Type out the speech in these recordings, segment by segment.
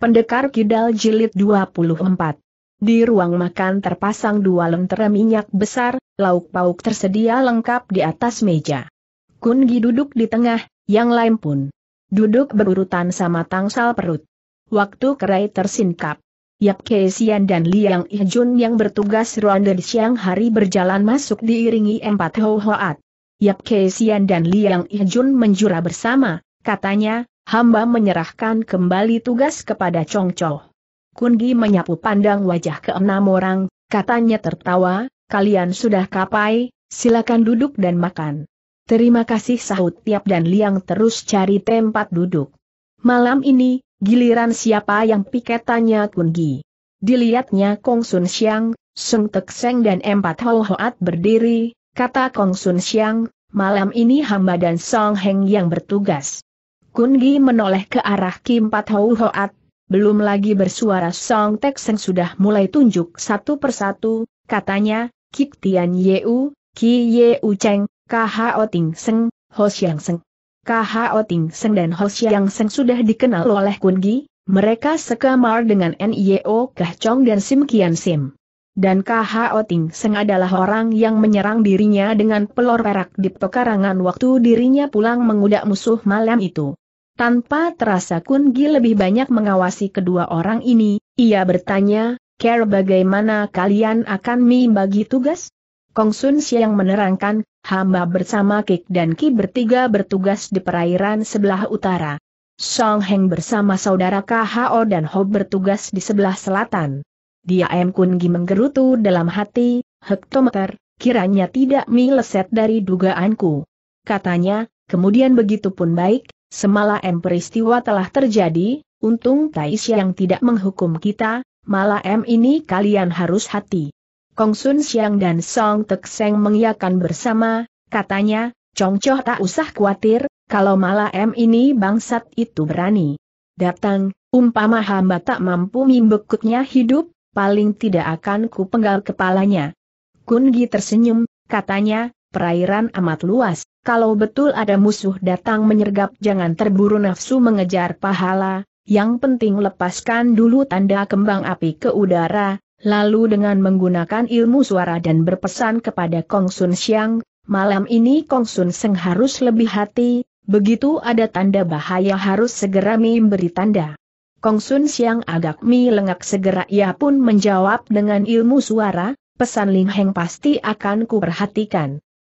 Pendekar Kidal Jilid 24 Di ruang makan terpasang dua lentera minyak besar, lauk pauk tersedia lengkap di atas meja. Kungi duduk di tengah, yang lain pun duduk berurutan sama tangsal perut. Waktu kerai tersingkap. Yap Keisian dan Liang Ijun yang bertugas ronde di siang hari berjalan masuk diiringi empat ho-hoat. Yap Keisian dan Liang Ijun menjura bersama, katanya, hamba menyerahkan kembali tugas kepada Chong Kungi menyapu pandang wajah keenam orang, katanya tertawa, kalian sudah kapai, silakan duduk dan makan. Terima kasih sahut Tiap dan Liang terus cari tempat duduk. Malam ini, giliran siapa yang piketannya Kungi. Dilihatnya Kong Sun Xiang, Sung Tek Seng dan Empat Ho Hoat berdiri, kata Kong Sun Xiang, malam ini hamba dan Song Heng yang bertugas. Kun Gi menoleh ke arah Kim Pat Hou Hoat, belum lagi bersuara Song Tek Seng sudah mulai tunjuk satu persatu, katanya, Kik Tian Yeu, Ki Ye Yeu Cheng, K.H.O. Ting Seng, Ho Xiang Seng. K.H.O. Ting Seng dan Ho Xiang Seng sudah dikenal oleh Kun Gi, mereka sekamar dengan N.I.O. Kah Chong dan Sim Kian Sim. Dan K.H.O. Ting Seng adalah orang yang menyerang dirinya dengan pelor perak di pekarangan waktu dirinya pulang mengudak musuh malam itu. Tanpa terasa Kun Gi lebih banyak mengawasi kedua orang ini, ia bertanya, Care bagaimana kalian akan membagi tugas? Kong Kongsun Siang menerangkan, hamba bersama Kik dan Ki bertiga bertugas di perairan sebelah utara. Song Heng bersama saudara KHO dan Ho bertugas di sebelah selatan. Dia M. Gi menggerutu dalam hati, hektometer, kiranya tidak meleset dari dugaanku. Katanya, kemudian begitu pun baik, Semala M peristiwa telah terjadi, untung Tais yang tidak menghukum kita, malah M ini kalian harus hati. Kong Sun Siang dan Song Tek Seng mengiakan bersama, katanya, Chong Choh tak usah khawatir, kalau malah M ini bangsat itu berani. Datang, umpama hamba tak mampu mimbekutnya hidup, paling tidak akan kupenggal kepalanya. Kun Gi tersenyum, katanya, perairan amat luas, kalau betul ada musuh datang menyergap jangan terburu nafsu mengejar pahala, yang penting lepaskan dulu tanda kembang api ke udara, lalu dengan menggunakan ilmu suara dan berpesan kepada Kong Sun Xiang, malam ini Kong Sun Seng harus lebih hati, begitu ada tanda bahaya harus segera memberi tanda. Kong Sun Xiang agak mi lengak segera ia pun menjawab dengan ilmu suara, pesan Ling Heng pasti akan kuperhatikan.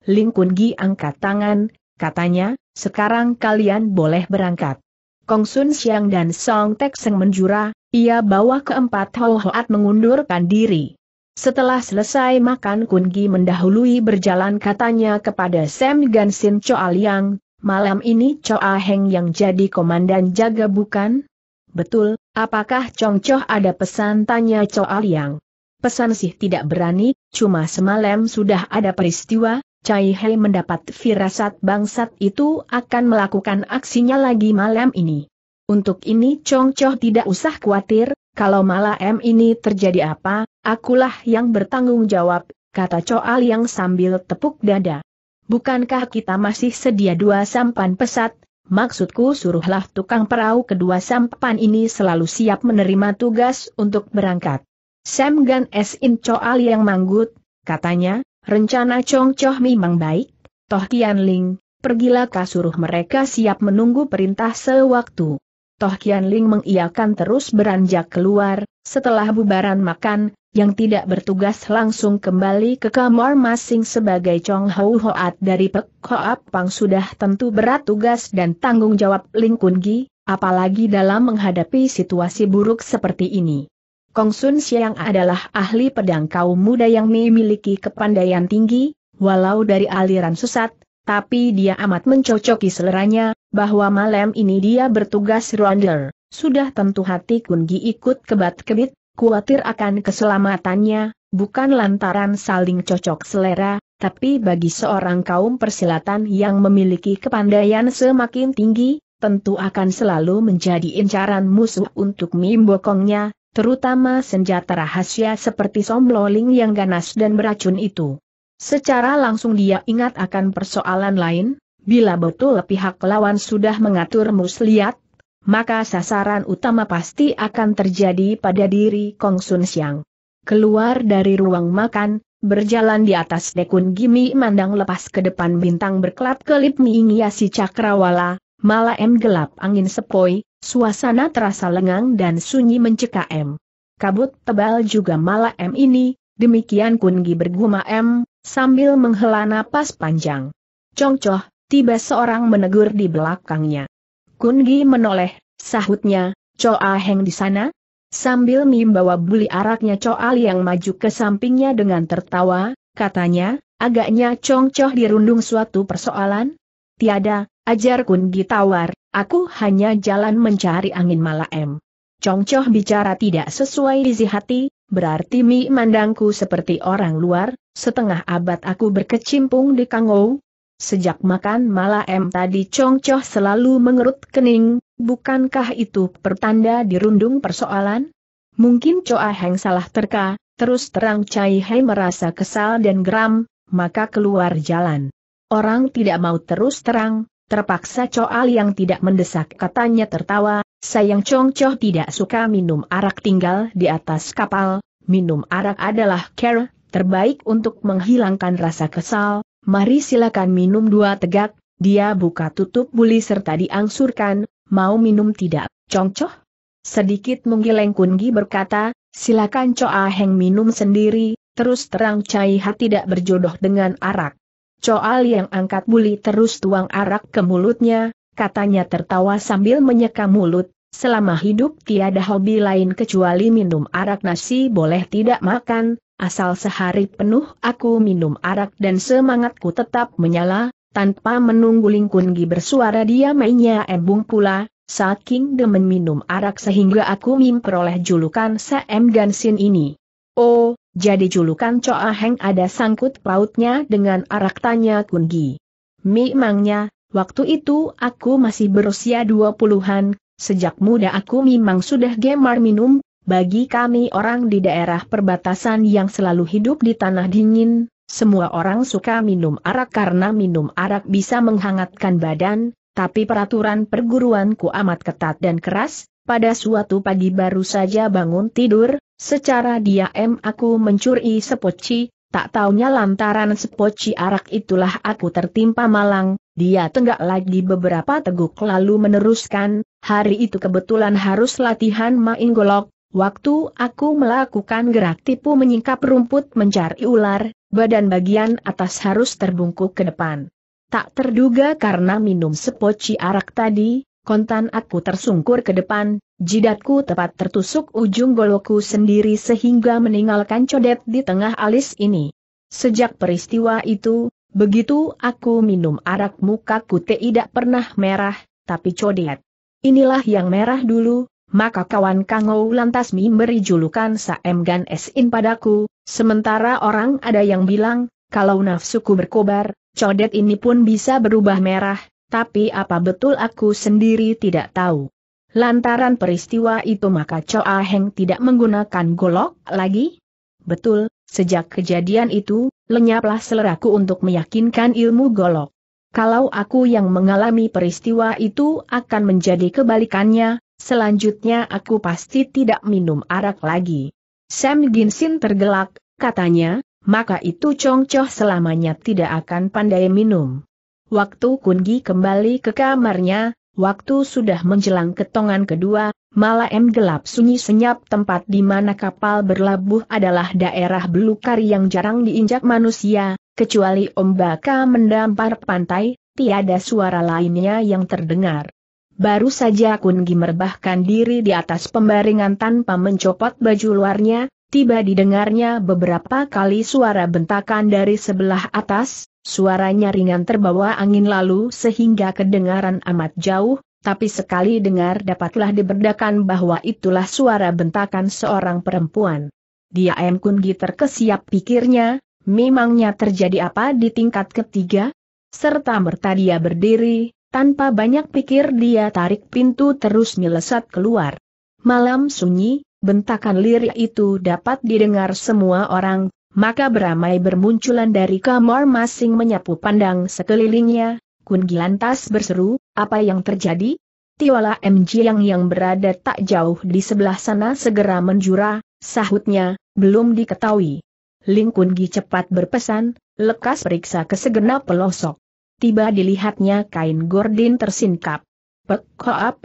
Ling Kun Gi angkat tangan, katanya, sekarang kalian boleh berangkat. Kong Sun Siang dan Song Tek Seng menjura, ia bawa keempat Ho Hoat mengundurkan diri. Setelah selesai makan Kun Gi mendahului berjalan katanya kepada Sam Gan Sin Choa Liang, malam ini Choa Heng yang jadi komandan jaga bukan? Betul, apakah Chong Choh ada pesan tanya Choa Liang? Pesan sih tidak berani, cuma semalam sudah ada peristiwa, Cai Hei mendapat firasat bangsat itu akan melakukan aksinya lagi malam ini. Untuk ini Chong Choh tidak usah khawatir, kalau malam ini terjadi apa, akulah yang bertanggung jawab, kata Choal yang sambil tepuk dada. Bukankah kita masih sedia dua sampan pesat, maksudku suruhlah tukang perahu kedua sampan ini selalu siap menerima tugas untuk berangkat. Sam Gan S. In Choal yang manggut, katanya, Rencana Chong Choh memang baik, Toh Kian Ling, pergilah kasuruh mereka siap menunggu perintah sewaktu. Toh Kian Ling mengiakan terus beranjak keluar, setelah bubaran makan, yang tidak bertugas langsung kembali ke kamar masing sebagai Chong Hou Hoat dari Pek Hoap Pang sudah tentu berat tugas dan tanggung jawab Ling Kun Gi, apalagi dalam menghadapi situasi buruk seperti ini. Kong Sun Siang adalah ahli pedang kaum muda yang memiliki kepandaian tinggi, walau dari aliran sesat, tapi dia amat mencocoki seleranya, bahwa malam ini dia bertugas ronde. Sudah tentu hati Kun Gi ikut kebat-kebit, khawatir akan keselamatannya, bukan lantaran saling cocok selera, tapi bagi seorang kaum persilatan yang memiliki kepandaian semakin tinggi, tentu akan selalu menjadi incaran musuh untuk mimbokongnya, terutama senjata rahasia seperti somloling yang ganas dan beracun itu. Secara langsung dia ingat akan persoalan lain, bila betul pihak lawan sudah mengatur muslihat, maka sasaran utama pasti akan terjadi pada diri Kong Sun Siang. Keluar dari ruang makan, berjalan di atas dekun Gimi mandang lepas ke depan bintang berkelap-kelip menghiasi cakrawala, Malam gelap angin sepoi, suasana terasa lengang dan sunyi mencekam. Kabut tebal juga malam ini, demikian Kungi bergumam sambil menghela napas panjang. Congcoh, tiba seorang menegur di belakangnya. Kungi menoleh, sahutnya, Coa Heng di sana? Sambil membawa buli araknya Coal yang maju ke sampingnya dengan tertawa, katanya, agaknya Congcoh dirundung suatu persoalan, Tiada, ajar kun ditawar, aku hanya jalan mencari angin malam. Congcoh bicara tidak sesuai di hati, berarti mi mandangku seperti orang luar, setengah abad aku berkecimpung di kangou. Sejak makan malam tadi Congcoh selalu mengerut kening, bukankah itu pertanda dirundung persoalan? Mungkin Choa Heng salah terka, terus terang Cai Hei merasa kesal dan geram, maka keluar jalan. Orang tidak mau terus terang, terpaksa Coal yang tidak mendesak katanya tertawa, sayang Chong Choh tidak suka minum arak tinggal di atas kapal, minum arak adalah care, terbaik untuk menghilangkan rasa kesal, mari silakan minum dua tegak, dia buka tutup buli serta diangsurkan, mau minum tidak, Chong Choh? Sedikit menggeleng Kungi berkata, silakan Coa Heng minum sendiri, terus terang Chai Ha tidak berjodoh dengan arak. Coal yang angkat buli terus tuang arak ke mulutnya, katanya tertawa sambil menyeka mulut, selama hidup tiada hobi lain kecuali minum arak nasi boleh tidak makan, asal sehari penuh aku minum arak dan semangatku tetap menyala, tanpa menunggu lingkungi bersuara dia mainnya embung pula, saking demen minum arak sehingga aku memperoleh julukan Sam Gansin ini. Oh, jadi julukan Coaheng Heng ada sangkut pautnya dengan arak tanya Kungi. Memangnya, waktu itu aku masih berusia dua puluhan, sejak muda aku memang sudah gemar minum, bagi kami orang di daerah perbatasan yang selalu hidup di tanah dingin, semua orang suka minum arak karena minum arak bisa menghangatkan badan, tapi peraturan perguruanku amat ketat dan keras, pada suatu pagi baru saja bangun tidur, Secara diam aku mencuri sepoci, tak taunya lantaran sepoci arak itulah aku tertimpa malang, dia tenggak lagi beberapa teguk lalu meneruskan, hari itu kebetulan harus latihan main golok, waktu aku melakukan gerak tipu menyingkap rumput mencari ular, badan bagian atas harus terbungkuk ke depan. Tak terduga karena minum sepoci arak tadi, kontan aku tersungkur ke depan, Jidatku tepat tertusuk ujung goloku sendiri sehingga meninggalkan codet di tengah alis ini. Sejak peristiwa itu, begitu aku minum arak muka mukaku tidak pernah merah, tapi codet. Inilah yang merah dulu, maka kawan Kangou lantas memberi julukan Saem Gan Esin padaku, sementara orang ada yang bilang, kalau nafsuku berkobar, codet ini pun bisa berubah merah, tapi apa betul aku sendiri tidak tahu. Lantaran peristiwa itu maka Choa Heng tidak menggunakan golok lagi? Betul, sejak kejadian itu, lenyaplah seleraku untuk meyakinkan ilmu golok. Kalau aku yang mengalami peristiwa itu akan menjadi kebalikannya, selanjutnya aku pasti tidak minum arak lagi. Sam Ginsin tergelak, katanya, maka itu Chong Choh selamanya tidak akan pandai minum. Waktu Kungi kembali ke kamarnya, Waktu sudah menjelang ketongan kedua, malam gelap sunyi senyap tempat di mana kapal berlabuh adalah daerah belukar yang jarang diinjak manusia, kecuali ombaka mendampar pantai, tiada suara lainnya yang terdengar. Baru saja Kungi merbahkan diri di atas pembaringan tanpa mencopot baju luarnya, tiba didengarnya beberapa kali suara bentakan dari sebelah atas, Suaranya ringan terbawa angin lalu sehingga kedengaran amat jauh, tapi sekali dengar dapatlah diberdakan bahwa itulah suara bentakan seorang perempuan. Dia M. Kungi terkesiap pikirnya, memangnya terjadi apa di tingkat ketiga? Serta merta dia berdiri, tanpa banyak pikir dia tarik pintu terus melesat keluar. Malam sunyi, bentakan lirik itu dapat didengar semua orang, maka beramai bermunculan dari kamar masing menyapu pandang sekelilingnya, Kun Gilantas berseru, apa yang terjadi? Tiwala M yang yang berada tak jauh di sebelah sana segera menjura, sahutnya, belum diketahui. Ling Kun Gi cepat berpesan, lekas periksa ke segenap pelosok. Tiba dilihatnya kain gordin tersingkap. Pek Hoa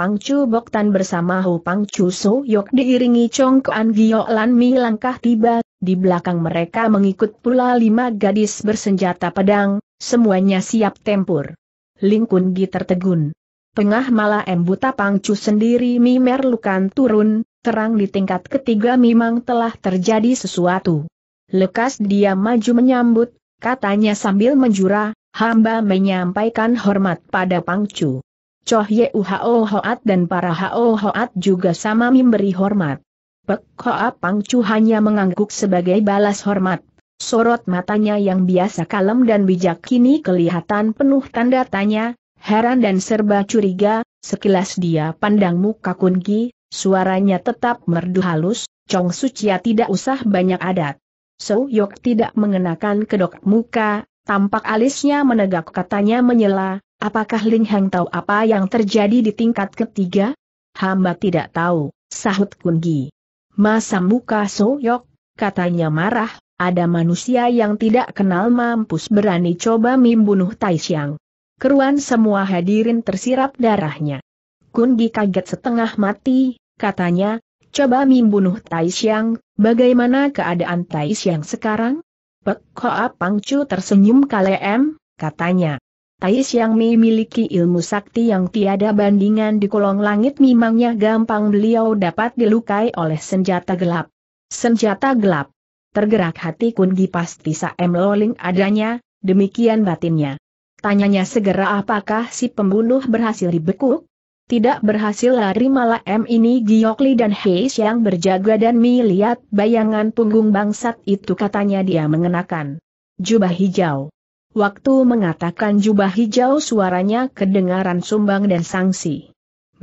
Bok tan bersama Ho Chu So Yok diiringi Chong Kuan Gio Lan Mi langkah tiba di belakang mereka mengikut pula lima gadis bersenjata pedang, semuanya siap tempur. Lingkun Gi tertegun. Tengah malah Embuta Pangcu sendiri mimerlukan turun, terang di tingkat ketiga memang telah terjadi sesuatu. Lekas dia maju menyambut, katanya sambil menjura, hamba menyampaikan hormat pada Pangcu. Choh Ye Hao Hoat dan para Hao Hoat juga sama memberi hormat. Pek Hoa Pangcu hanya mengangguk sebagai balas hormat. Sorot matanya yang biasa kalem dan bijak kini kelihatan penuh tanda tanya, heran dan serba curiga, sekilas dia pandang muka Kungi, suaranya tetap merdu halus, Chong Sucia tidak usah banyak adat. So Yok tidak mengenakan kedok muka, tampak alisnya menegak katanya menyela, apakah Ling Hang tahu apa yang terjadi di tingkat ketiga? Hamba tidak tahu, sahut Kungi. Masa muka Soyok, katanya marah, ada manusia yang tidak kenal mampus berani coba membunuh Taishiang. Keruan semua hadirin tersirap darahnya. Kungi kaget setengah mati, katanya, coba membunuh Taishiang, bagaimana keadaan Taishiang sekarang? Pek Hoa Pangcu tersenyum kalem, katanya. Tai Siang Mi miliki ilmu sakti yang tiada bandingan di kolong langit memangnya gampang beliau dapat dilukai oleh senjata gelap. Senjata gelap. Tergerak hati Kungi pasti Saem Loling adanya, demikian batinnya. Tanyanya segera apakah si pembunuh berhasil dibekuk? Tidak berhasil lari malah M ini Giokli dan Heis yang berjaga dan Mi lihat bayangan punggung bangsat itu katanya dia mengenakan jubah hijau. Waktu mengatakan jubah hijau suaranya kedengaran sumbang dan sangsi.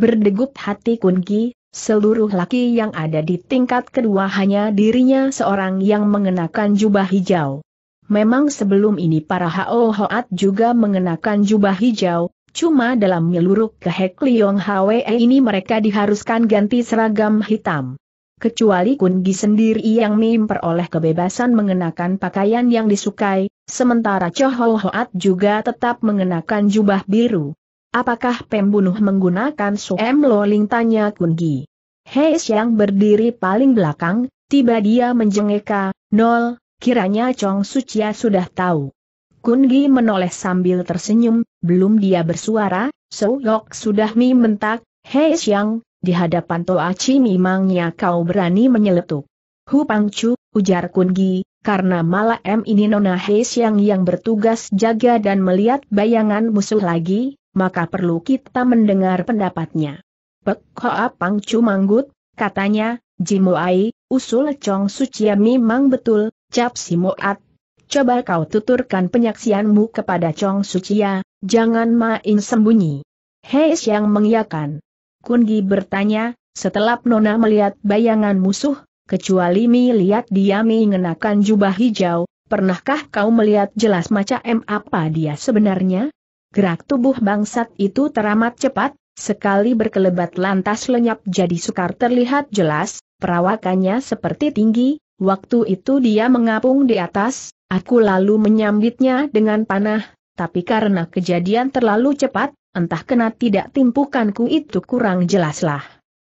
Berdegup hati Kunki, seluruh laki yang ada di tingkat kedua hanya dirinya seorang yang mengenakan jubah hijau. Memang sebelum ini para Hao Hoat juga mengenakan jubah hijau, cuma dalam meluruk ke Hek Liong Hwe ini mereka diharuskan ganti seragam hitam kecuali Kungi sendiri yang memperoleh kebebasan mengenakan pakaian yang disukai, sementara Choho Hoat juga tetap mengenakan jubah biru. Apakah pembunuh menggunakan Suem Loling tanya Kungi? Heis yang berdiri paling belakang, tiba dia menjengeka, nol, kiranya Chong Sucia sudah tahu. Kungi menoleh sambil tersenyum, belum dia bersuara, So Yok sudah mi mentak, Hei siang, di hadapan Toa Chi, memangnya kau berani menyeletuk. Hu Pangcu, ujar Kun Kungi, karena malam ini Nona He Siang yang bertugas jaga dan melihat bayangan musuh lagi, maka perlu kita mendengar pendapatnya. Pek Hoa Pangcu manggut, katanya, Jimuai, usul Chong Suciya memang betul, Cap Simoat. Coba kau tuturkan penyaksianmu kepada Chong Suciya, jangan main sembunyi. Hei Siang mengiakan. Kungi bertanya, setelah Nona melihat bayangan musuh, kecuali Mi lihat dia mengenakan jubah hijau, pernahkah kau melihat jelas macam apa dia sebenarnya? Gerak tubuh bangsat itu teramat cepat, sekali berkelebat lantas lenyap jadi sukar terlihat jelas, perawakannya seperti tinggi, waktu itu dia mengapung di atas, aku lalu menyambitnya dengan panah, tapi karena kejadian terlalu cepat, entah kena tidak timpukanku itu kurang jelaslah.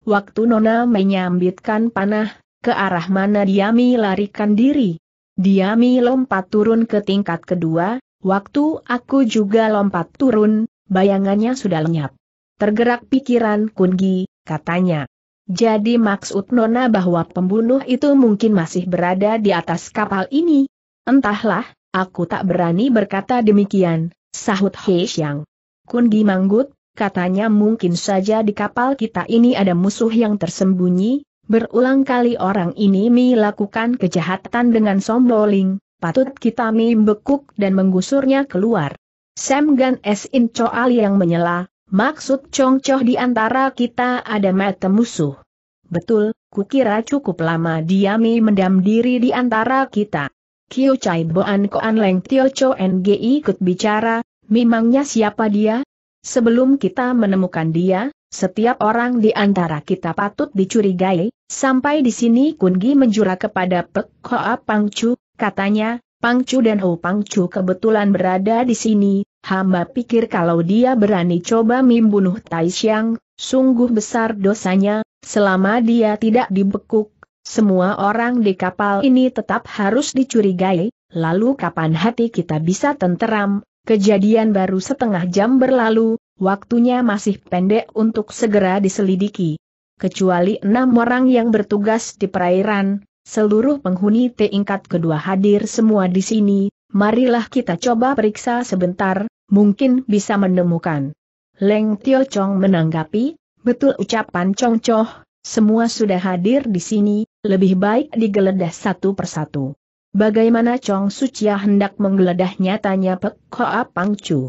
Waktu Nona menyambitkan panah, ke arah mana Diami larikan diri. Diami lompat turun ke tingkat kedua, waktu aku juga lompat turun, bayangannya sudah lenyap. Tergerak pikiran Kungi, katanya. Jadi maksud Nona bahwa pembunuh itu mungkin masih berada di atas kapal ini? Entahlah, aku tak berani berkata demikian, sahut He Xiang. Gi Manggut, katanya mungkin saja di kapal kita ini ada musuh yang tersembunyi, berulang kali orang ini melakukan kejahatan dengan somboling, patut kita membekuk dan menggusurnya keluar. Sam Gan S. In Choal yang menyela, maksud Chong Choh di antara kita ada mata musuh. Betul, kukira cukup lama diami mendam diri di antara kita. Kiu Chai Boan Koan Leng Tio Cho NG ikut bicara, Memangnya siapa dia? Sebelum kita menemukan dia, setiap orang di antara kita patut dicurigai, sampai di sini Kungi menjura kepada Pek Hoa Pangcu, katanya, Pangcu dan Ho Pangcu kebetulan berada di sini, hamba pikir kalau dia berani coba membunuh Xiang, sungguh besar dosanya, selama dia tidak dibekuk, semua orang di kapal ini tetap harus dicurigai, lalu kapan hati kita bisa tenteram, Kejadian baru setengah jam berlalu, waktunya masih pendek untuk segera diselidiki. Kecuali enam orang yang bertugas di perairan, seluruh penghuni tingkat kedua hadir semua di sini, marilah kita coba periksa sebentar, mungkin bisa menemukan. Leng Tio Chong menanggapi, betul ucapan Chong Choh, semua sudah hadir di sini, lebih baik digeledah satu persatu. Bagaimana Chong Sucia hendak menggeledahnya tanya Pek Hoa Pangcu.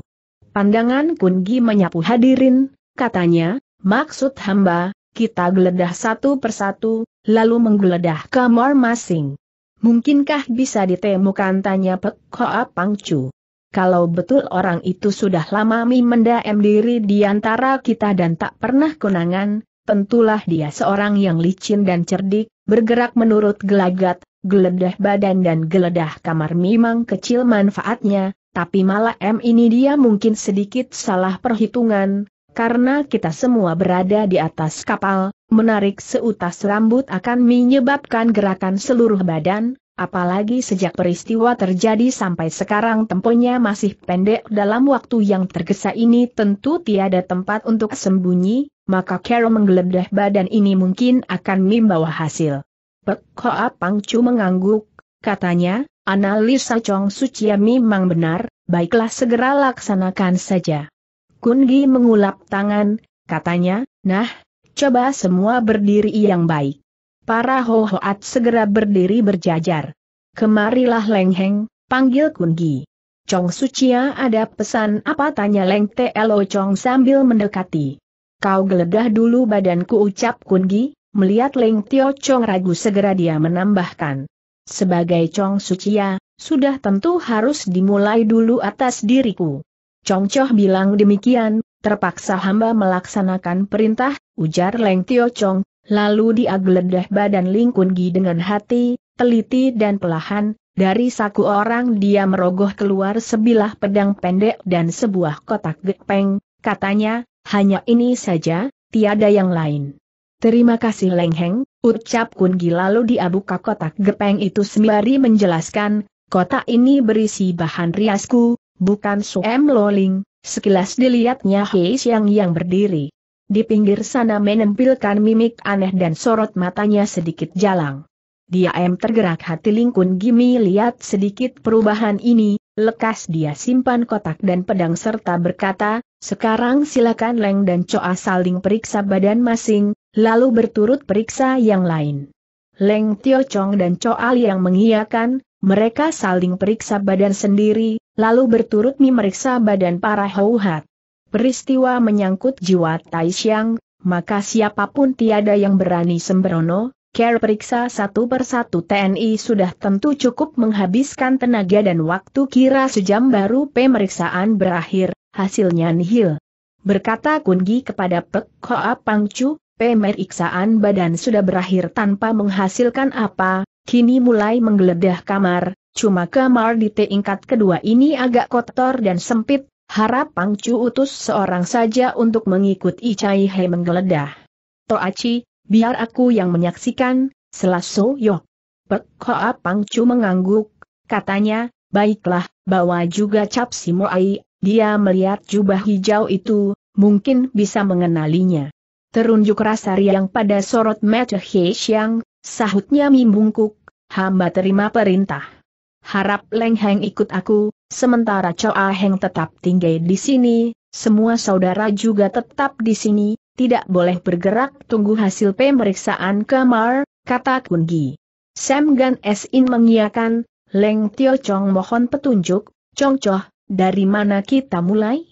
Pandangan Kungi menyapu hadirin, katanya, maksud hamba, kita geledah satu persatu, lalu menggeledah kamar masing. Mungkinkah bisa ditemukan tanya Pek Hoa Pangcu. Kalau betul orang itu sudah lama mendam diri di antara kita dan tak pernah kunangan, tentulah dia seorang yang licin dan cerdik, bergerak menurut gelagat, geledah badan dan geledah kamar memang kecil manfaatnya, tapi malah M ini dia mungkin sedikit salah perhitungan, karena kita semua berada di atas kapal, menarik seutas rambut akan menyebabkan gerakan seluruh badan, apalagi sejak peristiwa terjadi sampai sekarang temponya masih pendek dalam waktu yang tergesa ini tentu tiada tempat untuk sembunyi, maka Carol menggeledah badan ini mungkin akan membawa hasil. Pek yang cuma mengangguk, katanya, analisa Chong Sucia ya memang benar, baiklah segera laksanakan saja. Kun Gi mengulap tangan, katanya, nah, coba semua berdiri yang baik. Para ho hoat segera berdiri berjajar. Kemarilah Leng Heng, panggil Kun Gi. Chong Sucia ya, ada pesan apa tanya Leng Lo Chong sambil mendekati. Kau geledah dulu badanku ucap Kun Gi, Melihat Leng Tio Chong ragu segera dia menambahkan. Sebagai Chong Sucia, ya, sudah tentu harus dimulai dulu atas diriku. Chong Choh bilang demikian, terpaksa hamba melaksanakan perintah, ujar Leng Tio Chong, lalu dia geledah badan Ling Kun Gi dengan hati, teliti dan pelahan, dari saku orang dia merogoh keluar sebilah pedang pendek dan sebuah kotak gepeng, katanya, hanya ini saja, tiada yang lain. Terima kasih lengheng, ucap Kun Gi lalu dia kotak gepeng itu sembari menjelaskan, kotak ini berisi bahan riasku, bukan Suem Loling, sekilas dilihatnya Hei Xiang yang berdiri. Di pinggir sana menempelkan mimik aneh dan sorot matanya sedikit jalang. Dia em tergerak hati Lingkun Gimi lihat sedikit perubahan ini, lekas dia simpan kotak dan pedang serta berkata, sekarang silakan Leng dan Coa saling periksa badan masing, lalu berturut periksa yang lain. Leng Tio Chong dan Choa yang mengiyakan, mereka saling periksa badan sendiri, lalu berturut memeriksa badan para Houhat. Peristiwa menyangkut jiwa Tai Xiang, maka siapapun tiada yang berani sembrono, Care periksa satu persatu TNI sudah tentu cukup menghabiskan tenaga dan waktu kira sejam baru pemeriksaan berakhir, hasilnya nihil. Berkata Kungi kepada Pek Hoa Pangcu, Pemeriksaan badan sudah berakhir tanpa menghasilkan apa, kini mulai menggeledah kamar, cuma kamar di tingkat kedua ini agak kotor dan sempit, harap Pangcu utus seorang saja untuk mengikuti Cai He menggeledah. Toachi, biar aku yang menyaksikan, selaso yok. Pekhoa Pangcu mengangguk, katanya, baiklah, bawa juga Cap Simoai, dia melihat jubah hijau itu, mungkin bisa mengenalinya. Terunjuk rasa riang pada sorot mata He Xiang, sahutnya mimbungkuk, hamba terima perintah. Harap Leng Heng ikut aku, sementara Choa Heng tetap tinggal di sini, semua saudara juga tetap di sini, tidak boleh bergerak tunggu hasil pemeriksaan kamar, kata Kun Gi. Sam Gan In mengiakan, Leng Tio Chong mohon petunjuk, Chong Choh, dari mana kita mulai?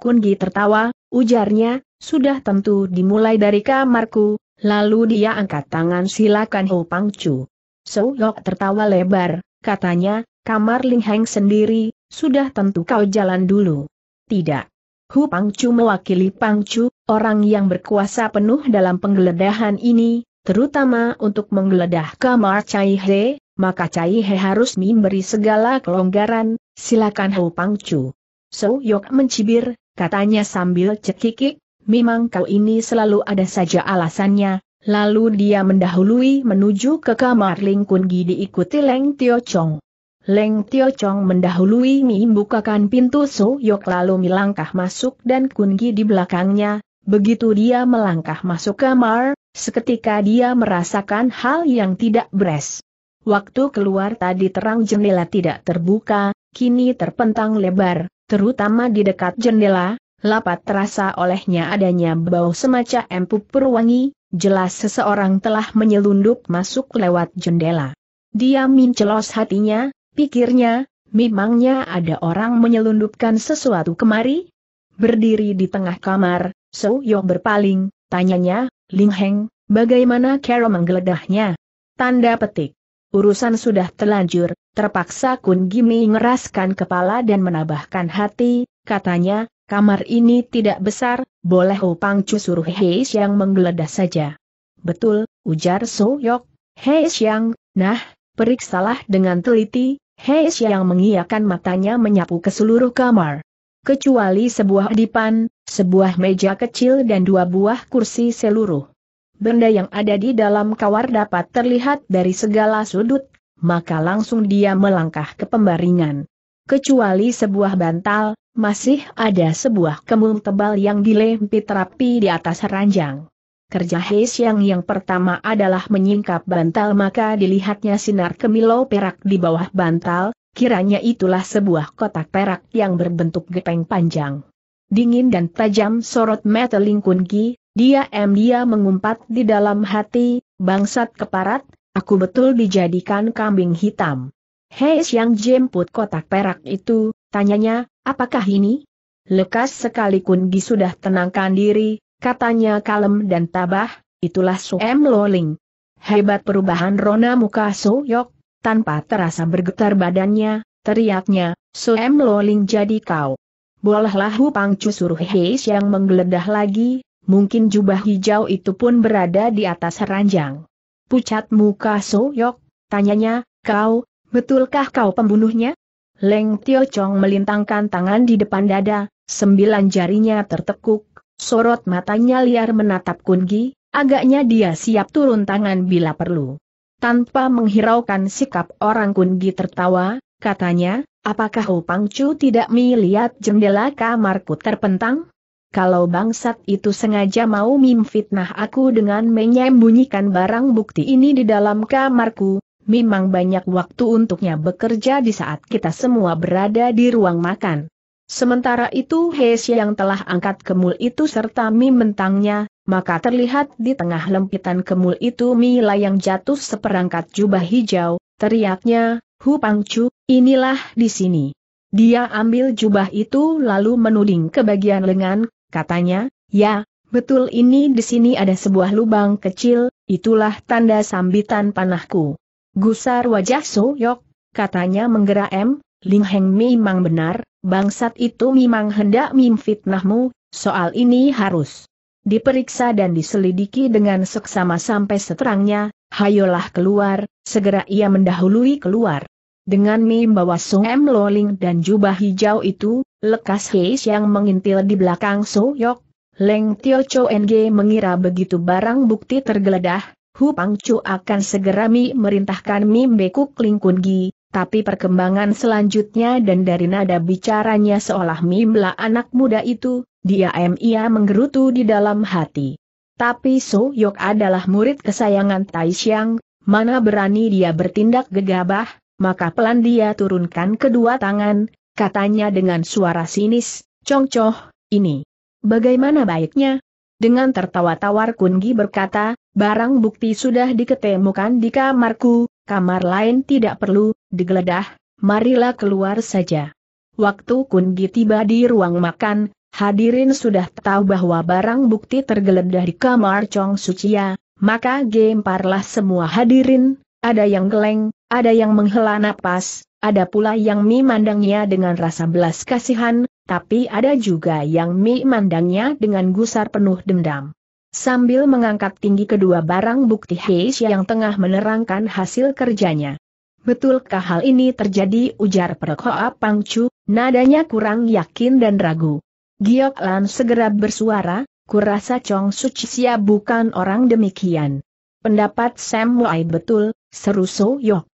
Kun Gi tertawa, ujarnya, sudah tentu dimulai dari kamarku, lalu dia angkat tangan silakan Ho Pang Chu. So Yok tertawa lebar, katanya, kamar Ling Heng sendiri, sudah tentu kau jalan dulu. Tidak. Hu Pang Chu mewakili Pang Chu, orang yang berkuasa penuh dalam penggeledahan ini, terutama untuk menggeledah kamar Cai He, maka Cai He harus memberi segala kelonggaran, silakan Hu Pang Chu. So Yok mencibir, katanya sambil cekikik, memang kau ini selalu ada saja alasannya, lalu dia mendahului menuju ke kamar Ling Kun Gi diikuti Leng Tio Chong. Leng Tio Chong mendahului Mi bukakan pintu Yok lalu Mi langkah masuk dan Kun Gi di belakangnya, begitu dia melangkah masuk kamar, seketika dia merasakan hal yang tidak beres. Waktu keluar tadi terang jendela tidak terbuka, kini terpentang lebar, terutama di dekat jendela, lapat terasa olehnya adanya bau semacam empuk perwangi, jelas seseorang telah menyelundup masuk lewat jendela. Dia mincelos hatinya, pikirnya, memangnya ada orang menyelundupkan sesuatu kemari? Berdiri di tengah kamar, So Yo berpaling, tanyanya, Ling Heng, bagaimana Carol menggeledahnya? Tanda petik. Urusan sudah terlanjur, terpaksa Kun Gimi ngeraskan kepala dan menabahkan hati, katanya, Kamar ini tidak besar, boleh Upang Chu suruh Hei Xiang menggeledah saja. Betul, ujar So Yok. Hei Xiang, nah, periksalah dengan teliti, Hei Xiang mengiakan matanya menyapu ke seluruh kamar. Kecuali sebuah dipan, sebuah meja kecil dan dua buah kursi seluruh. Benda yang ada di dalam kawar dapat terlihat dari segala sudut, maka langsung dia melangkah ke pembaringan. Kecuali sebuah bantal, masih ada sebuah kemul tebal yang dilempit rapi di atas ranjang. Kerja He yang yang pertama adalah menyingkap bantal maka dilihatnya sinar kemilau perak di bawah bantal, kiranya itulah sebuah kotak perak yang berbentuk gepeng panjang. Dingin dan tajam sorot mata Ling Gi, dia em dia mengumpat di dalam hati, bangsat keparat, aku betul dijadikan kambing hitam. Heis yang jemput kotak perak itu, tanyanya, Apakah ini? Lekas sekali Kungi sudah tenangkan diri, katanya kalem dan tabah, itulah M. Loling. Hebat perubahan rona muka Yok. tanpa terasa bergetar badannya, teriaknya, M. Loling jadi kau. Bolehlah Hu Pangcu suruh Heis yang menggeledah lagi, mungkin jubah hijau itu pun berada di atas ranjang. Pucat muka Yok, tanyanya, kau, betulkah kau pembunuhnya? Leng Tio Chong melintangkan tangan di depan dada, sembilan jarinya tertekuk, sorot matanya liar menatap Kungi, agaknya dia siap turun tangan bila perlu. Tanpa menghiraukan sikap orang Kungi tertawa, katanya, apakah Pang Chu tidak melihat jendela kamarku terpentang? Kalau bangsat itu sengaja mau mimfitnah aku dengan menyembunyikan barang bukti ini di dalam kamarku, memang banyak waktu untuknya bekerja di saat kita semua berada di ruang makan. Sementara itu Hesia yang telah angkat kemul itu serta mi mentangnya, maka terlihat di tengah lempitan kemul itu mi layang jatuh seperangkat jubah hijau, teriaknya, Hu Pangcu, inilah di sini. Dia ambil jubah itu lalu menuding ke bagian lengan, katanya, ya, betul ini di sini ada sebuah lubang kecil, itulah tanda sambitan panahku. Gusar wajah So Yok, katanya menggera M, Ling Heng memang benar, bangsat itu memang hendak memfitnahmu, soal ini harus diperiksa dan diselidiki dengan seksama sampai seterangnya, hayolah keluar, segera ia mendahului keluar. Dengan membawa Sung M Loling dan jubah hijau itu, lekas Heis yang mengintil di belakang So Yok, Leng Tio Cho NG mengira begitu barang bukti tergeledah, Hu Pangcu akan segera mi merintahkan Mim Beku Klingkun Gi, tapi perkembangan selanjutnya dan dari nada bicaranya seolah Mimla anak muda itu, dia em-ia menggerutu di dalam hati. Tapi So Yok adalah murid kesayangan Tai Xiang, mana berani dia bertindak gegabah, maka pelan dia turunkan kedua tangan, katanya dengan suara sinis, Chong Choh, ini. Bagaimana baiknya, dengan tertawa tawar Kungi berkata, barang bukti sudah diketemukan di kamarku, kamar lain tidak perlu, digeledah, marilah keluar saja. Waktu Kungi tiba di ruang makan, hadirin sudah tahu bahwa barang bukti tergeledah di kamar Chong Sucia, maka gemparlah semua hadirin, ada yang geleng, ada yang menghela napas, ada pula yang memandangnya dengan rasa belas kasihan, tapi ada juga yang memandangnya dengan gusar penuh dendam. Sambil mengangkat tinggi kedua barang bukti Heis yang tengah menerangkan hasil kerjanya. Betulkah hal ini terjadi ujar Perkoa Pangcu, nadanya kurang yakin dan ragu. Giok Lan segera bersuara, kurasa Chong Suchisia bukan orang demikian. Pendapat Sam Wai betul, seru So Yok.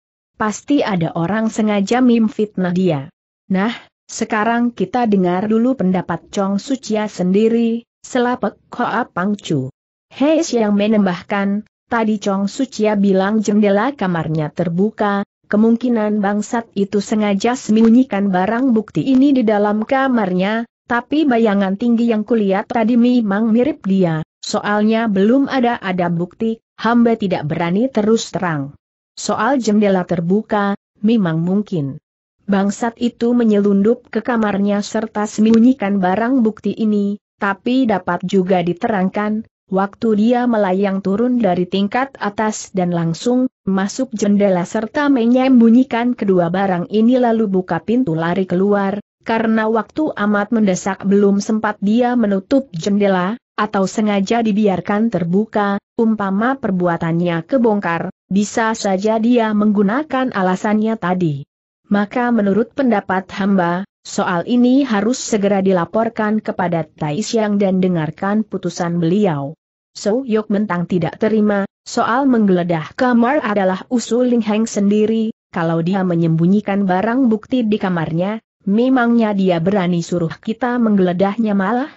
Pasti ada orang sengaja memfitnah dia. Nah, sekarang kita dengar dulu pendapat Chong Sucia sendiri, selapek Koa Pangcu. Hei yang menambahkan, tadi Chong Sucia bilang jendela kamarnya terbuka, kemungkinan bangsat itu sengaja sembunyikan barang bukti ini di dalam kamarnya, tapi bayangan tinggi yang kulihat tadi memang mirip dia, soalnya belum ada-ada bukti, hamba tidak berani terus terang. Soal jendela terbuka, memang mungkin. Bangsat itu menyelundup ke kamarnya serta sembunyikan barang bukti ini, tapi dapat juga diterangkan, waktu dia melayang turun dari tingkat atas dan langsung masuk jendela serta menyembunyikan kedua barang ini lalu buka pintu lari keluar, karena waktu amat mendesak belum sempat dia menutup jendela, atau sengaja dibiarkan terbuka, umpama perbuatannya kebongkar, bisa saja dia menggunakan alasannya tadi maka menurut pendapat hamba, soal ini harus segera dilaporkan kepada Tai Siang dan dengarkan putusan beliau. So Yok mentang tidak terima, soal menggeledah kamar adalah usul Ling Heng sendiri, kalau dia menyembunyikan barang bukti di kamarnya, memangnya dia berani suruh kita menggeledahnya malah?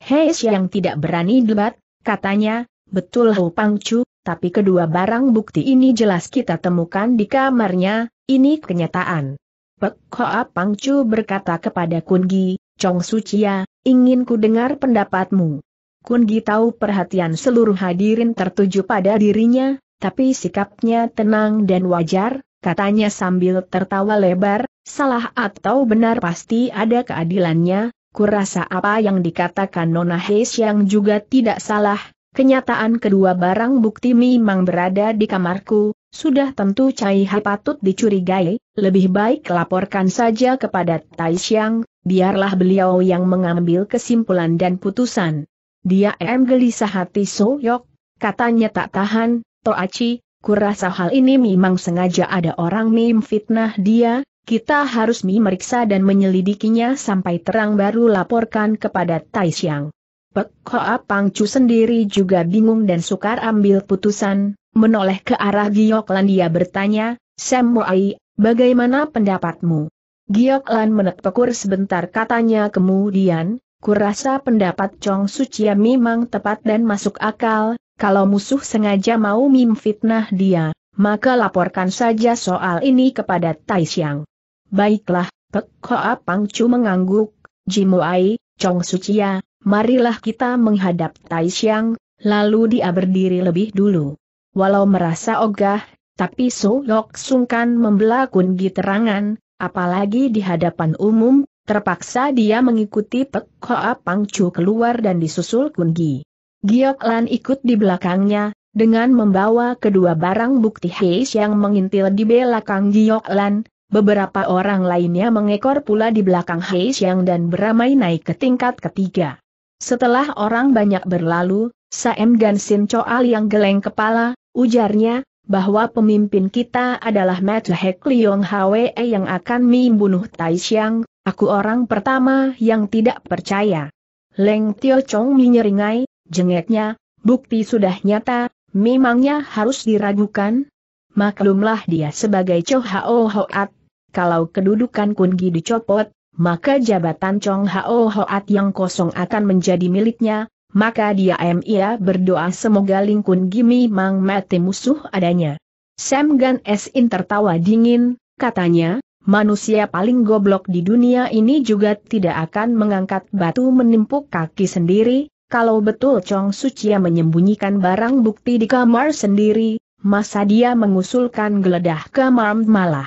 Hei Siang tidak berani debat, katanya, betul Ho Chu, tapi kedua barang bukti ini jelas kita temukan di kamarnya, ini kenyataan. Pek Hoa Pangcu berkata kepada Kun Gi, Chong Suciya, ingin ku dengar pendapatmu. Kun Gi tahu perhatian seluruh hadirin tertuju pada dirinya, tapi sikapnya tenang dan wajar, katanya sambil tertawa lebar, salah atau benar pasti ada keadilannya, kurasa apa yang dikatakan Nona Heis yang juga tidak salah, Kenyataan kedua barang bukti memang berada di kamarku, sudah tentu Cai Hai patut dicurigai, lebih baik laporkan saja kepada Tai Xiang, biarlah beliau yang mengambil kesimpulan dan putusan. Dia em gelisah hati Yok, katanya tak tahan, aci, kurasa hal ini memang sengaja ada orang mim fitnah dia, kita harus memeriksa dan menyelidikinya sampai terang baru laporkan kepada Tai Xiang. Pek Hoa Pangcu sendiri juga bingung dan sukar ambil putusan, menoleh ke arah dia bertanya, Sam Wai, bagaimana pendapatmu? Gioklan menekpekur sebentar katanya kemudian, kurasa pendapat Chong Sucia memang tepat dan masuk akal, kalau musuh sengaja mau memfitnah dia, maka laporkan saja soal ini kepada Tai Taishyang. Baiklah, Pek Hoa Pangcu mengangguk, Jimuai, Chong Sucia, marilah kita menghadap Xiang, lalu dia berdiri lebih dulu. Walau merasa ogah, tapi So Lok sungkan membela kungi terangan, apalagi di hadapan umum, terpaksa dia mengikuti Pek Hoa Pangcu keluar dan disusul Gi. Giok Lan ikut di belakangnya, dengan membawa kedua barang bukti Heis yang mengintil di belakang Giok Lan, beberapa orang lainnya mengekor pula di belakang Heis yang dan beramai naik ke tingkat ketiga. Setelah orang banyak berlalu, Saem Gan Sin Choal yang geleng kepala, ujarnya, bahwa pemimpin kita adalah Matt Hek Leong Hwe yang akan membunuh Tai Xiang, aku orang pertama yang tidak percaya. Leng Tio Chong menyeringai, jengeknya, bukti sudah nyata, memangnya harus diragukan? Maklumlah dia sebagai Cho Hao Hoat, kalau kedudukan Kun Gi dicopot, maka jabatan Chong Hao Hoat yang kosong akan menjadi miliknya, maka dia Mia berdoa semoga lingkun Gimi Mang mati musuh adanya. Sam Gan In tertawa dingin, katanya, manusia paling goblok di dunia ini juga tidak akan mengangkat batu menimpuk kaki sendiri, kalau betul Chong Sucia menyembunyikan barang bukti di kamar sendiri, masa dia mengusulkan geledah kamar malah.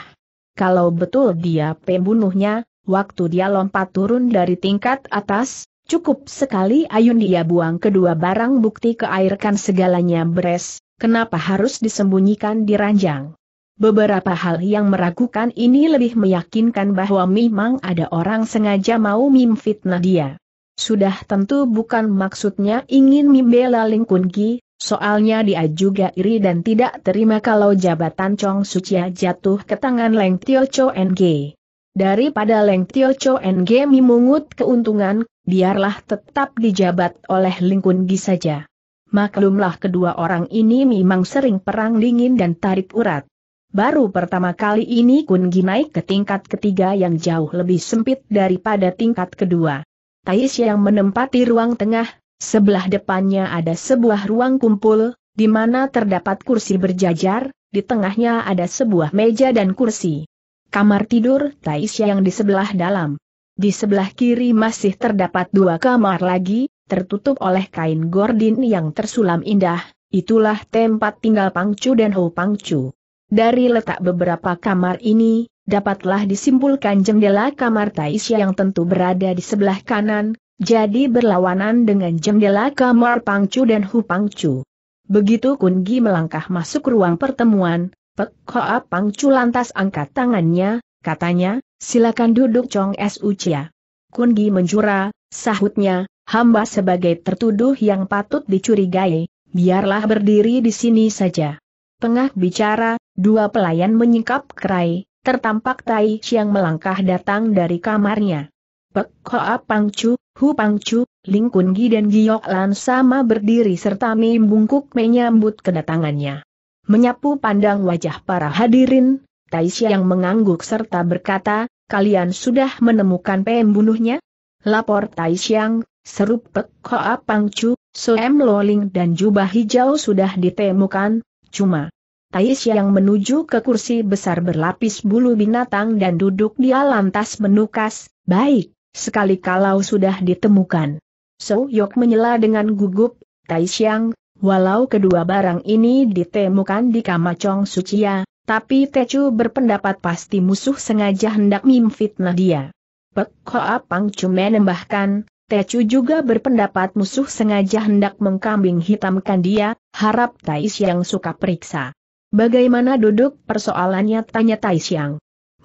Kalau betul dia pembunuhnya, Waktu dia lompat turun dari tingkat atas, cukup sekali ayun dia buang kedua barang bukti ke air kan segalanya beres, kenapa harus disembunyikan di ranjang. Beberapa hal yang meragukan ini lebih meyakinkan bahwa memang ada orang sengaja mau memfitnah dia. Sudah tentu bukan maksudnya ingin membela Lingkungi, soalnya dia juga iri dan tidak terima kalau jabatan Chong Sucia jatuh ke tangan Leng Tio Cho NG. Daripada Leng Tio Cho NG mimungut keuntungan, biarlah tetap dijabat oleh Ling Kun Gi saja. Maklumlah kedua orang ini memang sering perang dingin dan tarik urat. Baru pertama kali ini Kun Gi naik ke tingkat ketiga yang jauh lebih sempit daripada tingkat kedua. Tais yang menempati ruang tengah, sebelah depannya ada sebuah ruang kumpul, di mana terdapat kursi berjajar, di tengahnya ada sebuah meja dan kursi kamar tidur Taisya yang di sebelah dalam. Di sebelah kiri masih terdapat dua kamar lagi, tertutup oleh kain gordin yang tersulam indah, itulah tempat tinggal Pangcu dan Ho Pangcu. Dari letak beberapa kamar ini, dapatlah disimpulkan jendela kamar Taisya yang tentu berada di sebelah kanan, jadi berlawanan dengan jendela kamar Pangcu dan Hu Pangcu. Begitu Kungi melangkah masuk ruang pertemuan, Pek Hoa Pangcu lantas angkat tangannya, katanya, silakan duduk Chong Sucia. Kunggi menjura, sahutnya, hamba sebagai tertuduh yang patut dicurigai, biarlah berdiri di sini saja. Tengah bicara, dua pelayan menyingkap kerai, tertampak Tai Chiang melangkah datang dari kamarnya. Pek Hoa Pangcu, Hu Pangcu, Ling Kunggi dan Giok Lan sama berdiri serta membungkuk menyambut kedatangannya. Menyapu pandang wajah para hadirin, Taisya yang mengangguk serta berkata, kalian sudah menemukan pembunuhnya? Lapor Taisyang, seru Pek Hoa Pangcu, Soem Loling dan jubah hijau sudah ditemukan, cuma Taisyang menuju ke kursi besar berlapis bulu binatang dan duduk di lantas menukas, baik, sekali kalau sudah ditemukan. So Yok menyela dengan gugup, Taisyang, Walau kedua barang ini ditemukan di Kamacong Sucia, tapi Techu berpendapat pasti musuh sengaja hendak memfitnah dia. Pek Hoa Pang Chu menambahkan, Techu juga berpendapat musuh sengaja hendak mengkambing hitamkan dia, harap Tai suka periksa. Bagaimana duduk persoalannya tanya Tai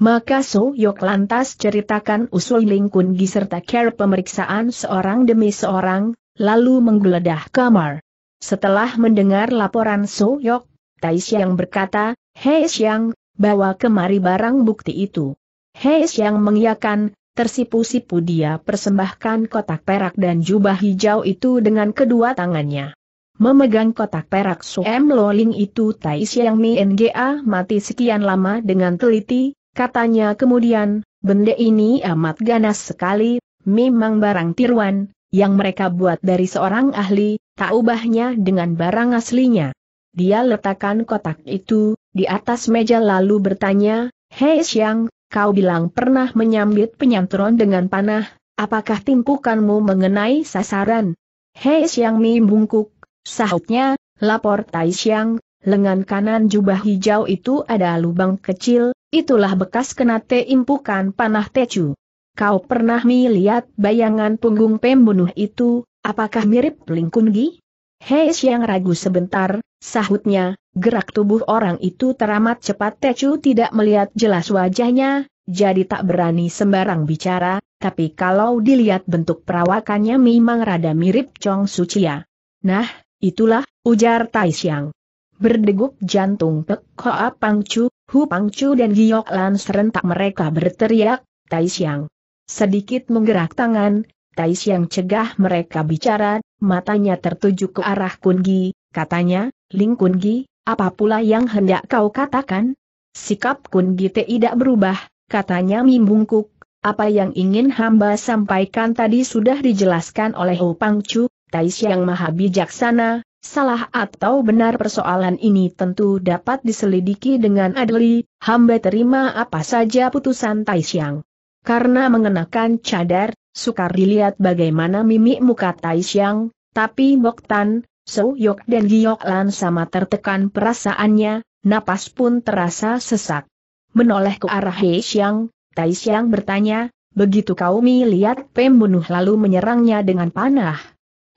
Maka So Yok lantas ceritakan usul Lingkun Gi serta care pemeriksaan seorang demi seorang, lalu menggeledah kamar. Setelah mendengar laporan So Yok, Tai Xiang berkata, Hei Xiang, bawa kemari barang bukti itu. Hei Xiang mengiakan, tersipu-sipu dia persembahkan kotak perak dan jubah hijau itu dengan kedua tangannya. Memegang kotak perak M. Loling itu Tai Xiang Nga mati sekian lama dengan teliti, katanya kemudian, benda ini amat ganas sekali, memang barang tiruan, yang mereka buat dari seorang ahli, tak ubahnya dengan barang aslinya. Dia letakkan kotak itu di atas meja lalu bertanya, Hei Xiang, kau bilang pernah menyambit penyantron dengan panah, apakah timpukanmu mengenai sasaran? Hei Xiang Mi bungkuk, sahutnya, lapor Tai Xiang, lengan kanan jubah hijau itu ada lubang kecil, itulah bekas kena teimpukan panah tecu. Kau pernah melihat bayangan punggung pembunuh itu, apakah mirip Lingkungi? Hei siang ragu sebentar, sahutnya, gerak tubuh orang itu teramat cepat Tecu tidak melihat jelas wajahnya, jadi tak berani sembarang bicara, tapi kalau dilihat bentuk perawakannya memang rada mirip Chong Sucia. Nah, itulah, ujar Tai Siang. Berdegup jantung Pek Hoa Pangcu, Hu Pangcu dan Giok Lan serentak mereka berteriak, Tai Taishiang sedikit menggerak tangan, Tais yang cegah mereka bicara, matanya tertuju ke arah Kungi, katanya, Ling Kungi, apa pula yang hendak kau katakan? Sikap Kungi tidak berubah, katanya mimbungkuk, apa yang ingin hamba sampaikan tadi sudah dijelaskan oleh Ho Pangcu, Tais yang maha bijaksana, Salah atau benar persoalan ini tentu dapat diselidiki dengan adli, hamba terima apa saja putusan Taisyang. Karena mengenakan cadar, sukar dilihat bagaimana mimik muka Tai Xiang, tapi Mok Tan, So Yok dan Giok Lan sama tertekan perasaannya, napas pun terasa sesak. Menoleh ke arah Hei Xiang, Tai Xiang bertanya, begitu kau melihat pembunuh lalu menyerangnya dengan panah.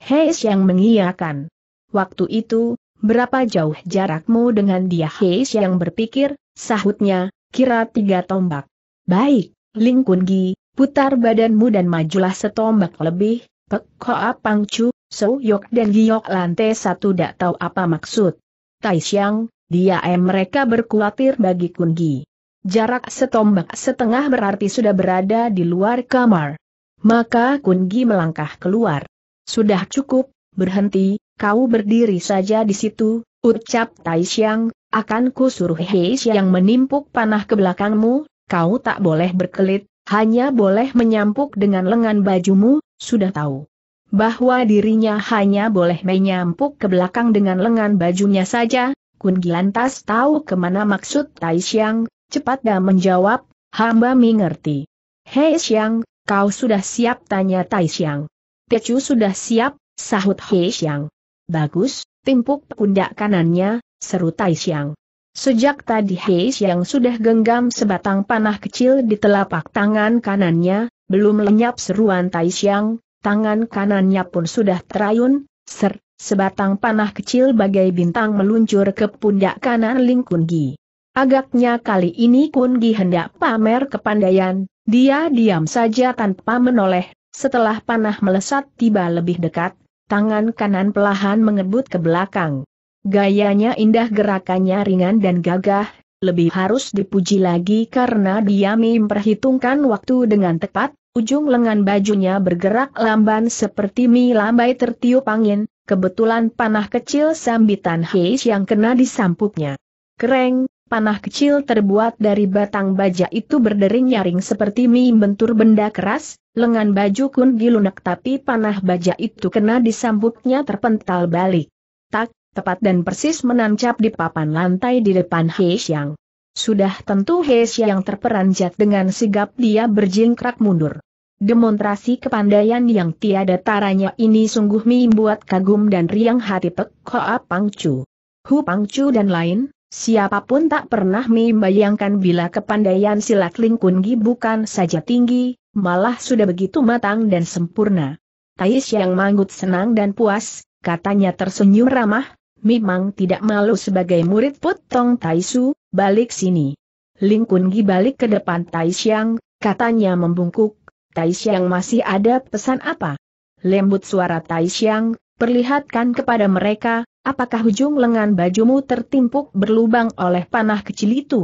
Hei Xiang mengiyakan. Waktu itu, berapa jauh jarakmu dengan dia Hei Xiang berpikir, sahutnya, kira tiga tombak. Baik. Ling Kun Gi, putar badanmu dan majulah setombak lebih, Pek Hoa Chu, So Yok dan Giok lantai satu dak tahu apa maksud. Tai Xiang, dia em mereka berkulatir bagi Kun Gi. Jarak setombak setengah berarti sudah berada di luar kamar. Maka Kun Gi melangkah keluar. Sudah cukup, berhenti, kau berdiri saja di situ, ucap Tai Xiang. akan ku suruh Hei yang menimpuk panah ke belakangmu, kau tak boleh berkelit, hanya boleh menyampuk dengan lengan bajumu, sudah tahu. Bahwa dirinya hanya boleh menyampuk ke belakang dengan lengan bajunya saja, Kun Gilantas tahu kemana maksud Tai Xiang, cepat dan menjawab, hamba mengerti. Hei Xiang, kau sudah siap tanya Tai Xiang. Tecu sudah siap, sahut Hei Xiang. Bagus, timpuk pundak kanannya, seru Tai Xiang. Sejak tadi Heis yang sudah genggam sebatang panah kecil di telapak tangan kanannya, belum lenyap seruan Tai Xiang, tangan kanannya pun sudah terayun, ser, sebatang panah kecil bagai bintang meluncur ke pundak kanan Ling Kun Gi. Agaknya kali ini Kun Gi hendak pamer kepandaian, dia diam saja tanpa menoleh, setelah panah melesat tiba lebih dekat, tangan kanan pelahan mengebut ke belakang. Gayanya indah gerakannya ringan dan gagah, lebih harus dipuji lagi karena dia memperhitungkan waktu dengan tepat, ujung lengan bajunya bergerak lamban seperti mie lambai tertiup angin, kebetulan panah kecil sambitan Heis yang kena disampuknya. Keren, Kereng, panah kecil terbuat dari batang baja itu berdering nyaring seperti mie bentur benda keras, lengan baju kun gilunak tapi panah baja itu kena disampuknya terpental balik. Tak, tepat dan persis menancap di papan lantai di depan He Xiang. Sudah tentu He Xiang terperanjat dengan sigap dia berjingkrak mundur. Demonstrasi kepandaian yang tiada taranya ini sungguh membuat kagum dan riang hati Pek Hoa Pangcu. Hu Pangcu dan lain, siapapun tak pernah membayangkan bila kepandaian silat Lingkungi bukan saja tinggi, malah sudah begitu matang dan sempurna. Tais yang manggut senang dan puas, katanya tersenyum ramah, Memang tidak malu sebagai murid Putong Taisu, balik sini. Ling Kungi balik ke depan Taishiang, katanya membungkuk, Taishiang masih ada pesan apa? Lembut suara Taishiang, perlihatkan kepada mereka, apakah ujung lengan bajumu tertimpuk berlubang oleh panah kecil itu?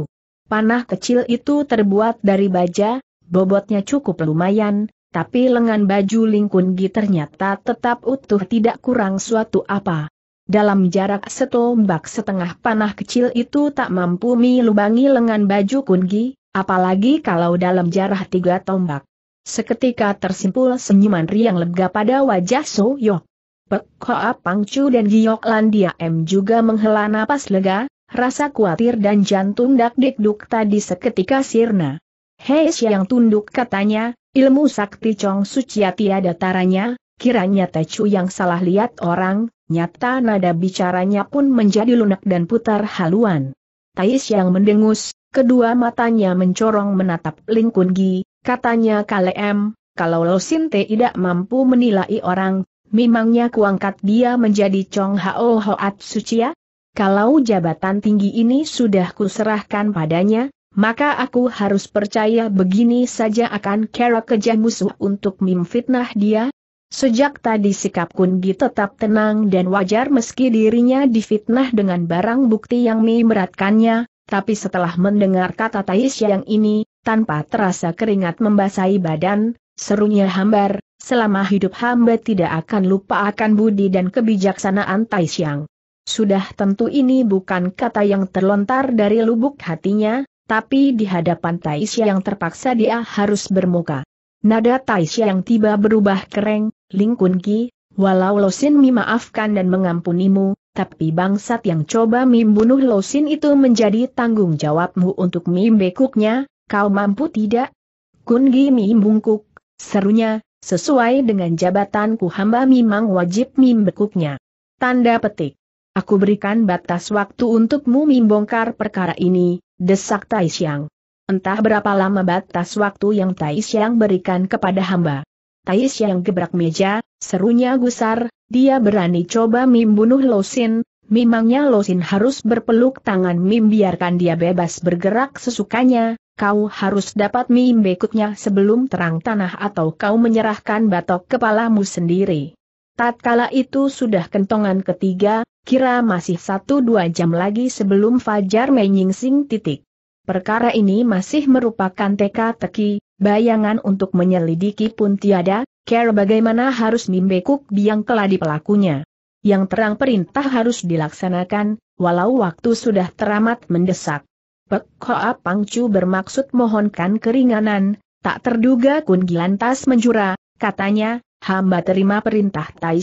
Panah kecil itu terbuat dari baja, bobotnya cukup lumayan, tapi lengan baju Ling Kungi ternyata tetap utuh tidak kurang suatu apa. Dalam jarak setombak setengah panah kecil itu tak mampu melubangi lengan baju Kungi, apalagi kalau dalam jarak tiga tombak. Seketika tersimpul senyuman riang lega pada wajah So Yok. Pek Hoa Pangcu dan Giyok Landia M juga menghela napas lega, rasa khawatir dan jantung dak-dikduk tadi seketika sirna. Hei siang tunduk katanya, ilmu sakti Chong Suciati ada taranya, Kiranya Tecu yang salah lihat orang, nyata nada bicaranya pun menjadi lunak dan putar haluan. Tais yang mendengus, kedua matanya mencorong menatap Ling Gi, katanya Kalem, kalau Lo Sinte tidak mampu menilai orang, memangnya kuangkat dia menjadi Chong Hao Hoat Sucia? Ya? Kalau jabatan tinggi ini sudah kuserahkan padanya, maka aku harus percaya begini saja akan kera kejam musuh untuk memfitnah dia, Sejak tadi sikap Kungi tetap tenang dan wajar meski dirinya difitnah dengan barang bukti yang memberatkannya, tapi setelah mendengar kata Tais yang ini, tanpa terasa keringat membasahi badan, serunya hambar, selama hidup hamba tidak akan lupa akan budi dan kebijaksanaan Tais yang. Sudah tentu ini bukan kata yang terlontar dari lubuk hatinya, tapi di hadapan Tais yang terpaksa dia harus bermuka. Nada Tai yang tiba berubah kering. Ling Kun Ki, walau Losin Mi maafkan dan mengampunimu, tapi bangsat yang coba membunuh bunuh Losin itu menjadi tanggung jawabmu untuk membekuknya. bekuknya, kau mampu tidak? Kun Gi Mi serunya, sesuai dengan jabatanku hamba memang wajib membekuknya. bekuknya. Tanda petik. Aku berikan batas waktu untukmu membongkar perkara ini, desak Taisyang. Entah berapa lama batas waktu yang Tai Xiang berikan kepada hamba. Tai Xiang gebrak meja, serunya gusar, dia berani coba Mim bunuh Losin, memangnya Losin harus berpeluk tangan Mim biarkan dia bebas bergerak sesukanya, kau harus dapat Mim bekutnya sebelum terang tanah atau kau menyerahkan batok kepalamu sendiri. Tatkala itu sudah kentongan ketiga, kira masih satu dua jam lagi sebelum Fajar menyingsing titik. Perkara ini masih merupakan teka-teki, bayangan untuk menyelidiki pun tiada, care bagaimana harus membekuk biang keladi pelakunya. Yang terang perintah harus dilaksanakan, walau waktu sudah teramat mendesak. Pek Hoa Pangcu bermaksud mohonkan keringanan, tak terduga Kun Gilantas menjura, katanya, hamba terima perintah Tai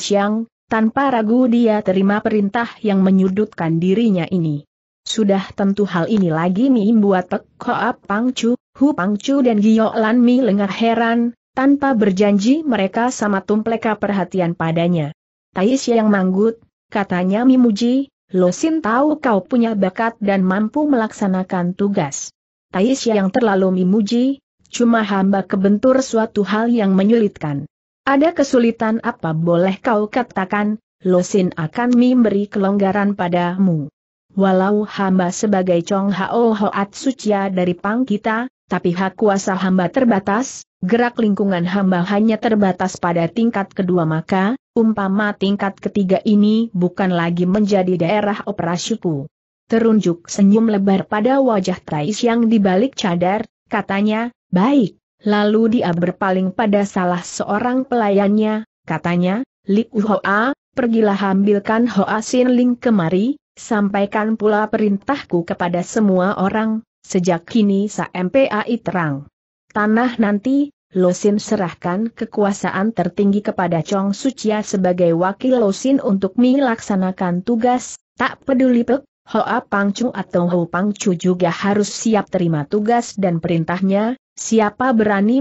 tanpa ragu dia terima perintah yang menyudutkan dirinya ini. Sudah tentu hal ini lagi Mi buat Pek Koap Pangcu, Hu Pangcu dan Gio Lan Mi lengah heran, tanpa berjanji mereka sama tumpleka perhatian padanya. Tais yang manggut, katanya Mi Muji, Losin tahu kau punya bakat dan mampu melaksanakan tugas. Tais yang terlalu memuji, cuma hamba kebentur suatu hal yang menyulitkan. Ada kesulitan apa boleh kau katakan, Losin akan memberi kelonggaran padamu. Walau hamba sebagai Chong Hao Hoat Sucia dari Pang kita, tapi hak kuasa hamba terbatas, gerak lingkungan hamba hanya terbatas pada tingkat kedua maka, umpama tingkat ketiga ini bukan lagi menjadi daerah operasiku. Terunjuk senyum lebar pada wajah Trais yang dibalik cadar, katanya, baik. Lalu dia berpaling pada salah seorang pelayannya, katanya, Li Uhoa, pergilah ambilkan Hoa Sin Ling kemari, sampaikan pula perintahku kepada semua orang, sejak kini sa MPAI terang. Tanah nanti, Losin serahkan kekuasaan tertinggi kepada Chong Sucia sebagai wakil Losin untuk melaksanakan tugas, tak peduli pek, Hoa Pangcu atau Ho Pangcu juga harus siap terima tugas dan perintahnya, siapa berani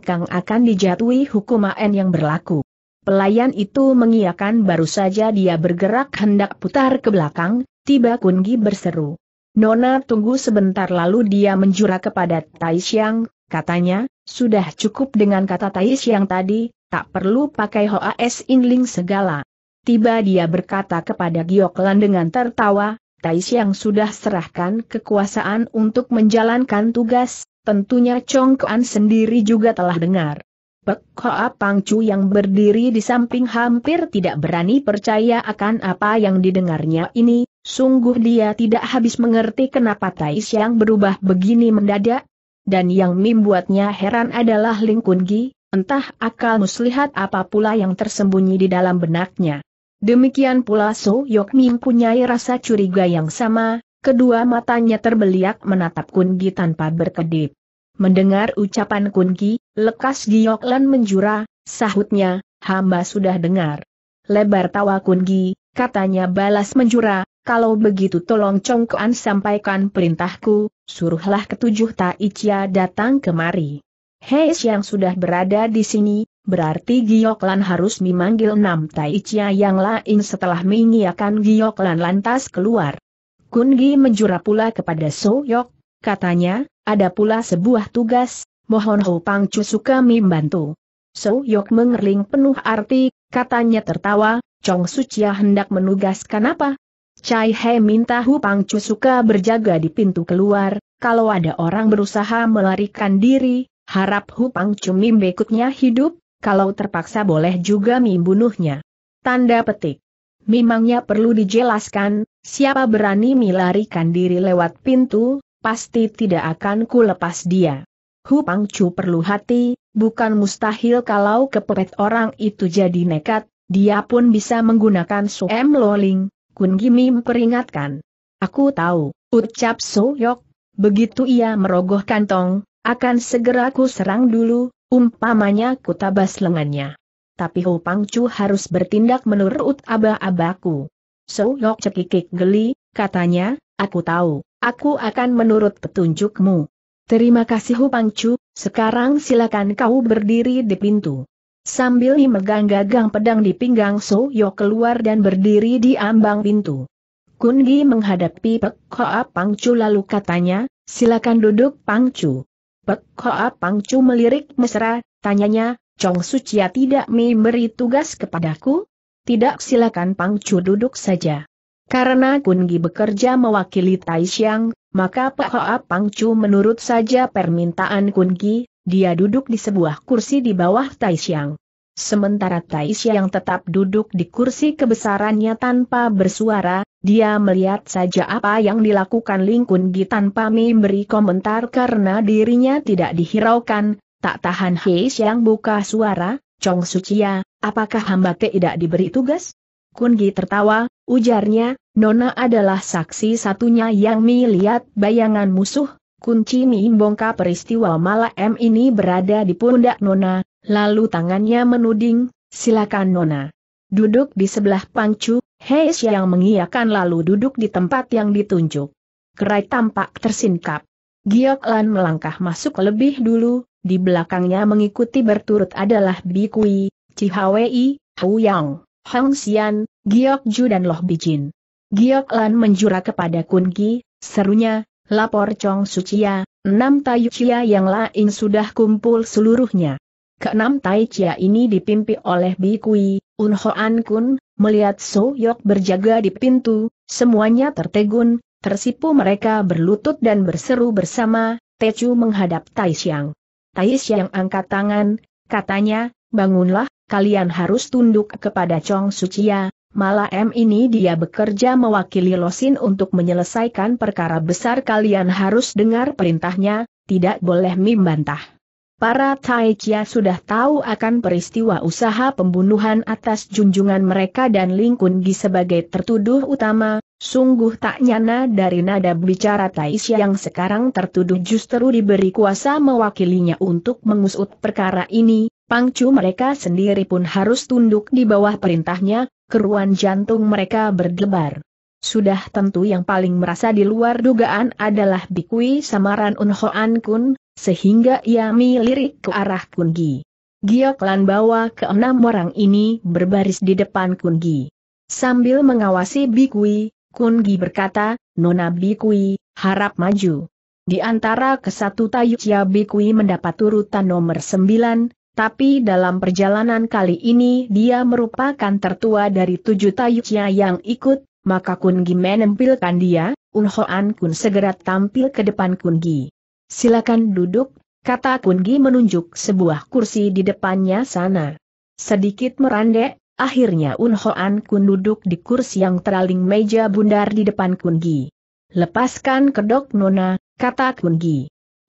kang akan dijatuhi hukuman yang berlaku. Pelayan itu mengiakan baru saja dia bergerak hendak putar ke belakang, tiba Kungi berseru. Nona tunggu sebentar lalu dia menjura kepada Tai Xiang, katanya, sudah cukup dengan kata Tai Xiang tadi, tak perlu pakai Hoa Hoas Inling segala. Tiba dia berkata kepada Gioklan dengan tertawa, Tai Xiang sudah serahkan kekuasaan untuk menjalankan tugas, tentunya Chong Kuan sendiri juga telah dengar. Pek Hoa Pangcu yang berdiri di samping hampir tidak berani percaya akan apa yang didengarnya ini, sungguh dia tidak habis mengerti kenapa Tai yang berubah begini mendadak. Dan yang membuatnya heran adalah Ling Kun entah akal muslihat apa pula yang tersembunyi di dalam benaknya. Demikian pula So Yok punya rasa curiga yang sama, kedua matanya terbeliak menatap Kun tanpa berkedip. Mendengar ucapan Kunki, lekas Gioklan menjura, sahutnya, hamba sudah dengar. Lebar tawa Kunki, katanya balas menjura, kalau begitu tolong Congkoan sampaikan perintahku, suruhlah ketujuh Taichia datang kemari. Heis yang sudah berada di sini, berarti Gioklan harus memanggil enam Taichia yang lain setelah mengiakan Gioklan lantas keluar. Kungi menjura pula kepada Soyok, Katanya, ada pula sebuah tugas, mohon Ho Pang suka membantu. So Yok mengerling penuh arti, katanya tertawa, Chong Sucia hendak menugaskan apa? Chai He minta Hu Pang suka berjaga di pintu keluar, kalau ada orang berusaha melarikan diri, harap Hu Pang Mim berikutnya hidup, kalau terpaksa boleh juga Mim bunuhnya. Tanda petik. Memangnya perlu dijelaskan, siapa berani melarikan diri lewat pintu, pasti tidak akan ku lepas dia. Hu Pangcu perlu hati, bukan mustahil kalau kepepet orang itu jadi nekat, dia pun bisa menggunakan Suem Loling, Kun Gimi memperingatkan. Aku tahu, ucap So Yok. begitu ia merogoh kantong, akan segera ku serang dulu, umpamanya ku tabas lengannya. Tapi Hu Pangcu harus bertindak menurut aba-abaku. Yok cekikik geli, katanya, aku tahu aku akan menurut petunjukmu. Terima kasih Pangcu. sekarang silakan kau berdiri di pintu. Sambil memegang gagang pedang di pinggang So Yo keluar dan berdiri di ambang pintu. Gi menghadapi Pek Hoa Pangcu lalu katanya, silakan duduk Pangcu. Pek Hoa Pangcu melirik mesra, tanyanya, Chong Sucia tidak memberi tugas kepadaku? Tidak silakan Pangcu duduk saja. Karena Kungi bekerja mewakili Tai Xiang, maka Pak Hoa Chu menurut saja permintaan Kungi, dia duduk di sebuah kursi di bawah Tai Xiang. Sementara Tai Xiang tetap duduk di kursi kebesarannya tanpa bersuara, dia melihat saja apa yang dilakukan Ling Kungi tanpa memberi komentar karena dirinya tidak dihiraukan, tak tahan Hei Xiang buka suara, Chong Suciya, apakah hamba tidak diberi tugas? Kungi tertawa, ujarnya, Nona adalah saksi satunya yang melihat bayangan musuh, kunci bongka peristiwa malam ini berada di pundak Nona, lalu tangannya menuding, silakan Nona. Duduk di sebelah pangcu, Heis yang mengiyakan lalu duduk di tempat yang ditunjuk. Kerai tampak tersingkap. Giok Lan melangkah masuk lebih dulu, di belakangnya mengikuti berturut adalah Bikui, Cihawei, Huyang. Hang Xian, Giok Ju dan Loh Bijin. Giok Lan menjura kepada Kun Gi, serunya, lapor Chong Suciya, enam Tai Chia yang lain sudah kumpul seluruhnya. Keenam Tai Chia ini dipimpin oleh Bi Kui, Un Hoan Kun, melihat So Yok berjaga di pintu, semuanya tertegun, tersipu mereka berlutut dan berseru bersama, Chu menghadap Tai Xiang. Tai Xiang angkat tangan, katanya, bangunlah, kalian harus tunduk kepada Chong Sucia, M ini dia bekerja mewakili Losin untuk menyelesaikan perkara besar kalian harus dengar perintahnya, tidak boleh membantah. Para Tai Chia sudah tahu akan peristiwa usaha pembunuhan atas junjungan mereka dan Ling Kun Gi sebagai tertuduh utama, sungguh tak nyana dari nada bicara Tai Chia yang sekarang tertuduh justru diberi kuasa mewakilinya untuk mengusut perkara ini, pangcu mereka sendiri pun harus tunduk di bawah perintahnya, keruan jantung mereka berdebar. Sudah tentu yang paling merasa di luar dugaan adalah Bikui Samaran Unhoan Kun, sehingga ia melirik ke arah Kungi. Giok Lan bawa enam orang ini berbaris di depan Kungi. Sambil mengawasi Bikui, Kungi berkata, Nona Bikui, harap maju. Di antara kesatu tayuknya Bikui mendapat urutan nomor 9, tapi dalam perjalanan kali ini dia merupakan tertua dari tujuh tayuknya yang ikut, maka Kun Gi menempilkan dia, Unhoan Kun segera tampil ke depan Kun Gi. Silakan duduk, kata Kun Gi menunjuk sebuah kursi di depannya sana. Sedikit merandek, akhirnya Unhoan Kun duduk di kursi yang teraling meja bundar di depan Kun Gi. Lepaskan kedok Nona, kata Kun Gi.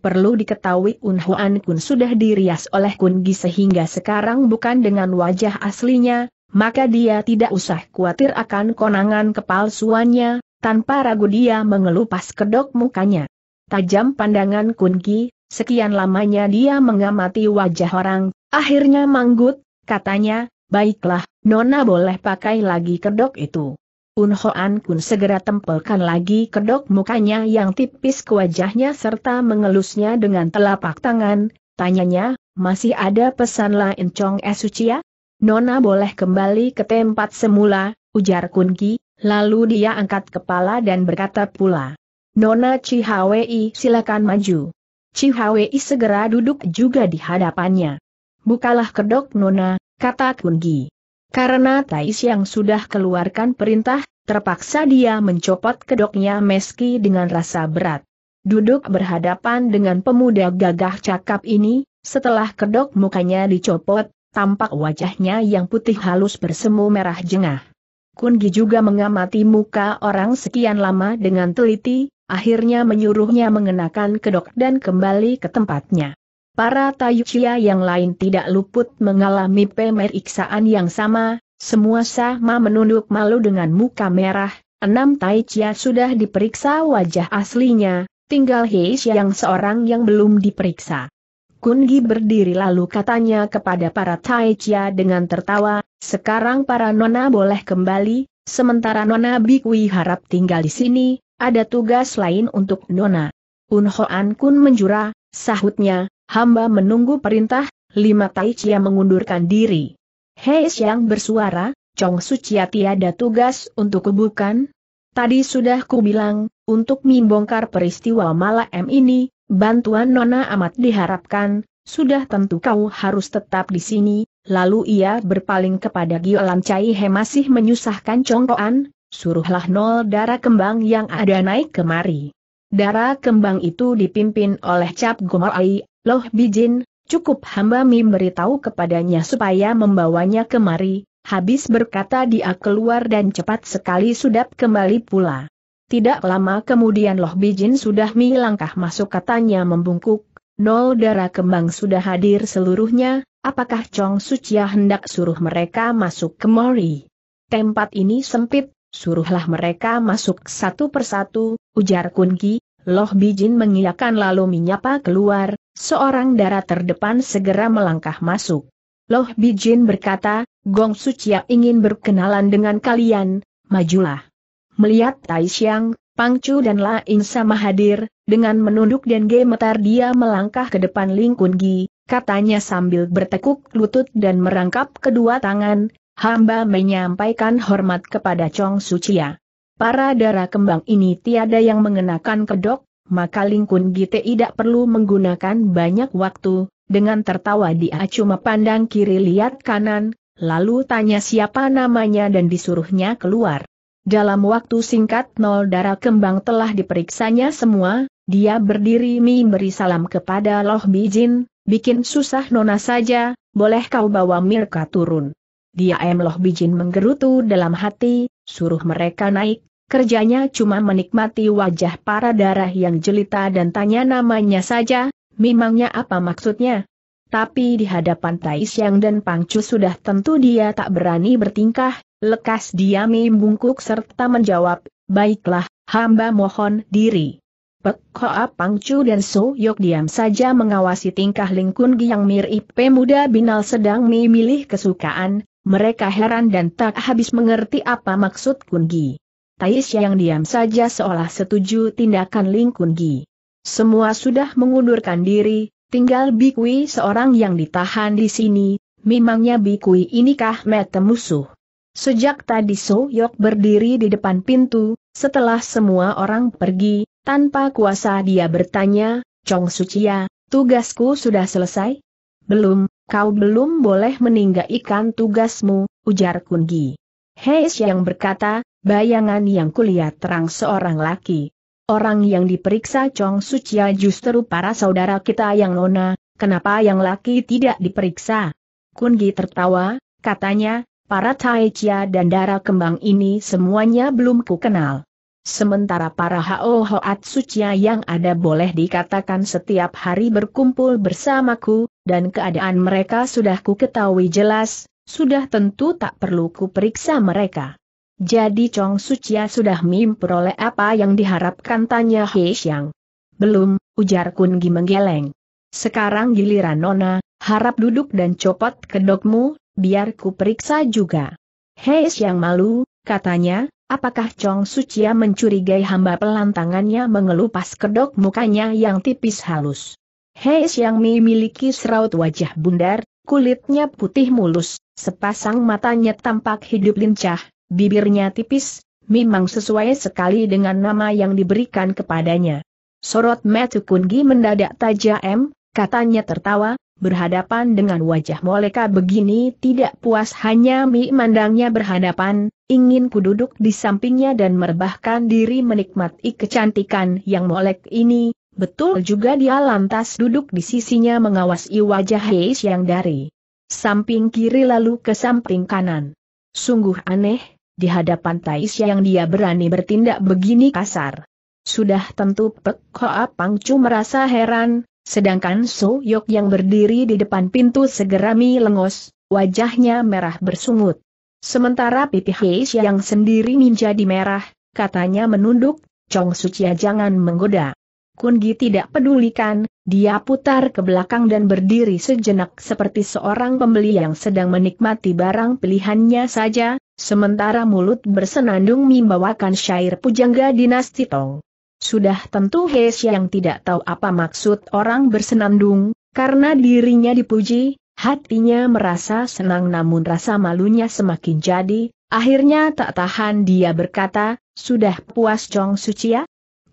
Perlu diketahui Unhuan Kun sudah dirias oleh Kun Gi sehingga sekarang bukan dengan wajah aslinya, maka dia tidak usah khawatir akan konangan kepalsuannya, tanpa ragu dia mengelupas kedok mukanya. Tajam pandangan Kun Gi, sekian lamanya dia mengamati wajah orang, akhirnya manggut, katanya, baiklah, Nona boleh pakai lagi kedok itu. Un Hoan Kun segera tempelkan lagi kedok mukanya yang tipis ke wajahnya serta mengelusnya dengan telapak tangan, tanyanya, masih ada pesan lain Chong Esucia? Nona boleh kembali ke tempat semula, ujar Kunki, lalu dia angkat kepala dan berkata pula. Nona Cihwi silakan maju. Cihwi segera duduk juga di hadapannya. Bukalah kedok Nona, kata Kunki. Karena Tais yang sudah keluarkan perintah, terpaksa dia mencopot kedoknya meski dengan rasa berat. Duduk berhadapan dengan pemuda gagah cakap ini, setelah kedok mukanya dicopot, tampak wajahnya yang putih halus bersemu merah jengah. Kungi juga mengamati muka orang sekian lama dengan teliti, akhirnya menyuruhnya mengenakan kedok dan kembali ke tempatnya. Para Tayuchia yang lain tidak luput mengalami pemeriksaan yang sama, semua sama menunduk malu dengan muka merah, enam Taichia sudah diperiksa wajah aslinya, tinggal Heis yang seorang yang belum diperiksa. Kungi berdiri lalu katanya kepada para Taichia dengan tertawa, sekarang para nona boleh kembali, sementara nona Bikwi harap tinggal di sini, ada tugas lain untuk Nona. Unhoan Kun menjura, sahutnya, Hamba menunggu perintah, lima Tai Chia mengundurkan diri. Hei yang bersuara, Chong Sucia tiada tugas untuk kubukan? Tadi sudah ku bilang, untuk membongkar peristiwa malam ini, bantuan Nona amat diharapkan, sudah tentu kau harus tetap di sini, lalu ia berpaling kepada Giolan Cai He masih menyusahkan Chong Koan, suruhlah nol darah kembang yang ada naik kemari. Darah kembang itu dipimpin oleh Cap Gomai, Loh Bijin, cukup hamba beritahu kepadanya supaya membawanya kemari, habis berkata dia keluar dan cepat sekali sudah kembali pula. Tidak lama kemudian Loh Bijin sudah melangkah masuk katanya membungkuk, nol darah kembang sudah hadir seluruhnya, apakah Chong Sucia hendak suruh mereka masuk kemari? Tempat ini sempit, suruhlah mereka masuk satu persatu, ujar Kunki, Loh Bijin mengiyakan lalu menyapa keluar, Seorang darah terdepan segera melangkah masuk. Loh Bijin berkata, Gong Suciak ingin berkenalan dengan kalian, majulah. Melihat Tai Xiang, Pang Chu dan Lain sama hadir, dengan menunduk dan gemetar dia melangkah ke depan Ling Kun Gi, katanya sambil bertekuk lutut dan merangkap kedua tangan, hamba menyampaikan hormat kepada Chong Suciak. Para darah kembang ini tiada yang mengenakan kedok, maka Lingkun Gite tidak perlu menggunakan banyak waktu, dengan tertawa dia cuma pandang kiri lihat kanan, lalu tanya siapa namanya dan disuruhnya keluar. Dalam waktu singkat nol darah kembang telah diperiksanya semua, dia berdiri memberi salam kepada Loh Bijin, bikin susah nona saja, boleh kau bawa Mirka turun. Dia em Loh Bijin menggerutu dalam hati, suruh mereka naik, Kerjanya cuma menikmati wajah para darah yang jelita dan tanya namanya saja, memangnya apa maksudnya? Tapi di hadapan Tai Siang dan Pangcu sudah tentu dia tak berani bertingkah, lekas dia membungkuk serta menjawab, baiklah, hamba mohon diri. Pek Pang Pangcu dan So Yok diam saja mengawasi tingkah Lingkun yang mirip pemuda binal sedang memilih kesukaan, mereka heran dan tak habis mengerti apa maksud Kungi. Tais yang diam saja seolah setuju tindakan Ling Kun Semua sudah mengundurkan diri, tinggal Bikui seorang yang ditahan di sini, memangnya Bikui inikah mete musuh. Sejak tadi So Yok berdiri di depan pintu, setelah semua orang pergi, tanpa kuasa dia bertanya, Chong Sucia, tugasku sudah selesai? Belum, kau belum boleh meninggalkan tugasmu, ujar Kun Gi. Hei yang berkata, Bayangan yang kulihat terang seorang laki. Orang yang diperiksa Chong Sucia justru para saudara kita yang nona, kenapa yang laki tidak diperiksa? Gi tertawa, katanya, para Chia dan darah kembang ini semuanya belum ku kenal. Sementara para Hao Hoat Sucia yang ada boleh dikatakan setiap hari berkumpul bersamaku, dan keadaan mereka sudah ku ketahui jelas, sudah tentu tak perlu ku periksa mereka. Jadi Chong Sucia sudah memperoleh apa yang diharapkan tanya He Xiang. Belum, ujar Kun Gi menggeleng. Sekarang giliran Nona, harap duduk dan copot kedokmu, biar ku periksa juga. He Xiang malu, katanya, apakah Chong Sucia mencurigai hamba pelantangannya mengelupas kedok mukanya yang tipis halus. He Xiang memiliki seraut wajah bundar, kulitnya putih mulus, sepasang matanya tampak hidup lincah, Bibirnya tipis, memang sesuai sekali dengan nama yang diberikan kepadanya. Sorot Matthew Kungi mendadak tajam, katanya tertawa, berhadapan dengan wajah moleka begini tidak puas hanya mi mandangnya berhadapan, ingin kududuk di sampingnya dan merebahkan diri menikmati kecantikan yang molek ini, betul juga dia lantas duduk di sisinya mengawasi wajah Heis yang dari samping kiri lalu ke samping kanan. Sungguh aneh, di hadapan Tais yang dia berani bertindak begini kasar. Sudah tentu Pek Hoa Pangcu merasa heran, sedangkan So Yok yang berdiri di depan pintu segera mi lengos, wajahnya merah bersungut. Sementara pipi Heis yang sendiri menjadi merah, katanya menunduk, Chong Sucia jangan menggoda. Kungi tidak pedulikan, dia putar ke belakang dan berdiri sejenak seperti seorang pembeli yang sedang menikmati barang pilihannya saja, Sementara mulut bersenandung membawakan syair pujangga dinasti Tong. Sudah tentu He yang tidak tahu apa maksud orang bersenandung, karena dirinya dipuji, hatinya merasa senang namun rasa malunya semakin jadi, akhirnya tak tahan dia berkata, sudah puas Chong Sucia? Ya?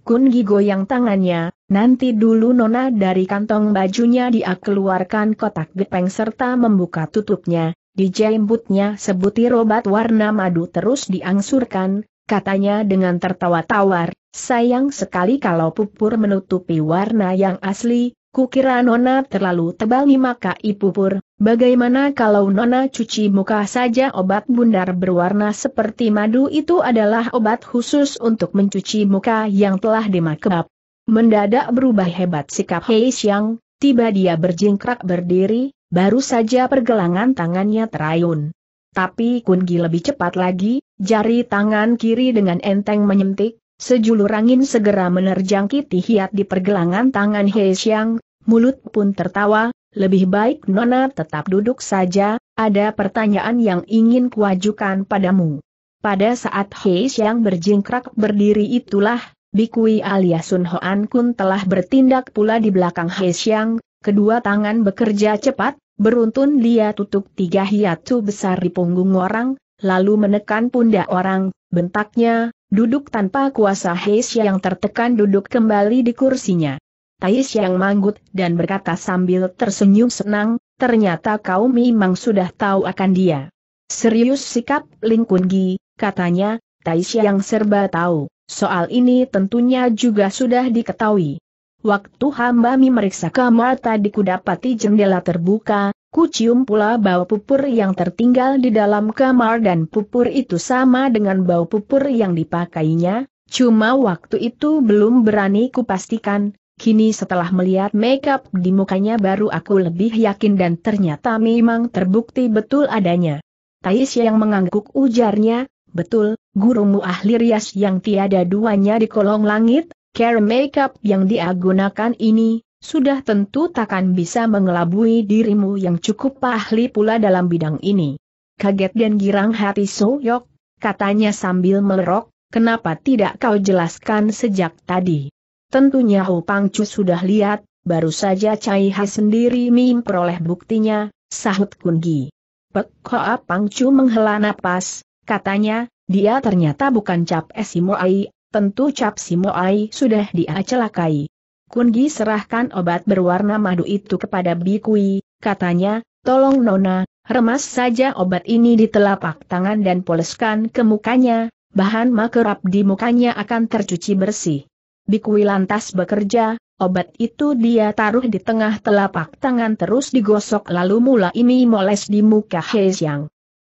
Kun Gi goyang tangannya, nanti dulu Nona dari kantong bajunya dia keluarkan kotak gepeng serta membuka tutupnya, di jembutnya sebutir obat warna madu terus diangsurkan, katanya dengan tertawa tawar, sayang sekali kalau pupur menutupi warna yang asli, kukira nona terlalu tebal maka pupur, bagaimana kalau nona cuci muka saja obat bundar berwarna seperti madu itu adalah obat khusus untuk mencuci muka yang telah dimakap. Mendadak berubah hebat sikap Hei Xiang, tiba dia berjingkrak berdiri, baru saja pergelangan tangannya terayun. Tapi Kungi lebih cepat lagi, jari tangan kiri dengan enteng menyentik, sejulur angin segera menerjang Kiti Hiat di pergelangan tangan Hei Xiang, mulut pun tertawa, lebih baik Nona tetap duduk saja, ada pertanyaan yang ingin kuajukan padamu. Pada saat Hei Xiang berjingkrak berdiri itulah, Bikui alias Sun Hoan Kun telah bertindak pula di belakang Hei Xiang, kedua tangan bekerja cepat, Beruntun dia tutup tiga hiatu besar di punggung orang, lalu menekan pundak orang, bentaknya, duduk tanpa kuasa Heis yang tertekan duduk kembali di kursinya. Tais yang manggut dan berkata sambil tersenyum senang, ternyata kau memang sudah tahu akan dia. Serius sikap Ling Kun katanya, Tais yang serba tahu, soal ini tentunya juga sudah diketahui. Waktu hamba memeriksa kamar tadi kudapati jendela terbuka, kucium pula bau pupur yang tertinggal di dalam kamar dan pupur itu sama dengan bau pupur yang dipakainya, cuma waktu itu belum berani kupastikan, Kini setelah melihat makeup di mukanya baru aku lebih yakin dan ternyata memang terbukti betul adanya. Tais yang mengangguk ujarnya, betul, gurumu ahli rias yang tiada duanya di kolong langit Care makeup yang dia gunakan ini, sudah tentu takkan bisa mengelabui dirimu yang cukup ahli pula dalam bidang ini. Kaget dan girang hati Soyok, katanya sambil melerok, kenapa tidak kau jelaskan sejak tadi? Tentunya Ho Pangcu sudah lihat, baru saja Cai Ha sendiri memperoleh buktinya, sahut Kungi. Pek Hoa Pangcu menghela napas, katanya, dia ternyata bukan Cap Esimoai tentu Cap Moai sudah dia celakai. Kungi serahkan obat berwarna madu itu kepada Bikui, katanya, tolong Nona, remas saja obat ini di telapak tangan dan poleskan ke mukanya, bahan makerap di mukanya akan tercuci bersih. Bikui lantas bekerja, obat itu dia taruh di tengah telapak tangan terus digosok lalu mula ini moles di muka He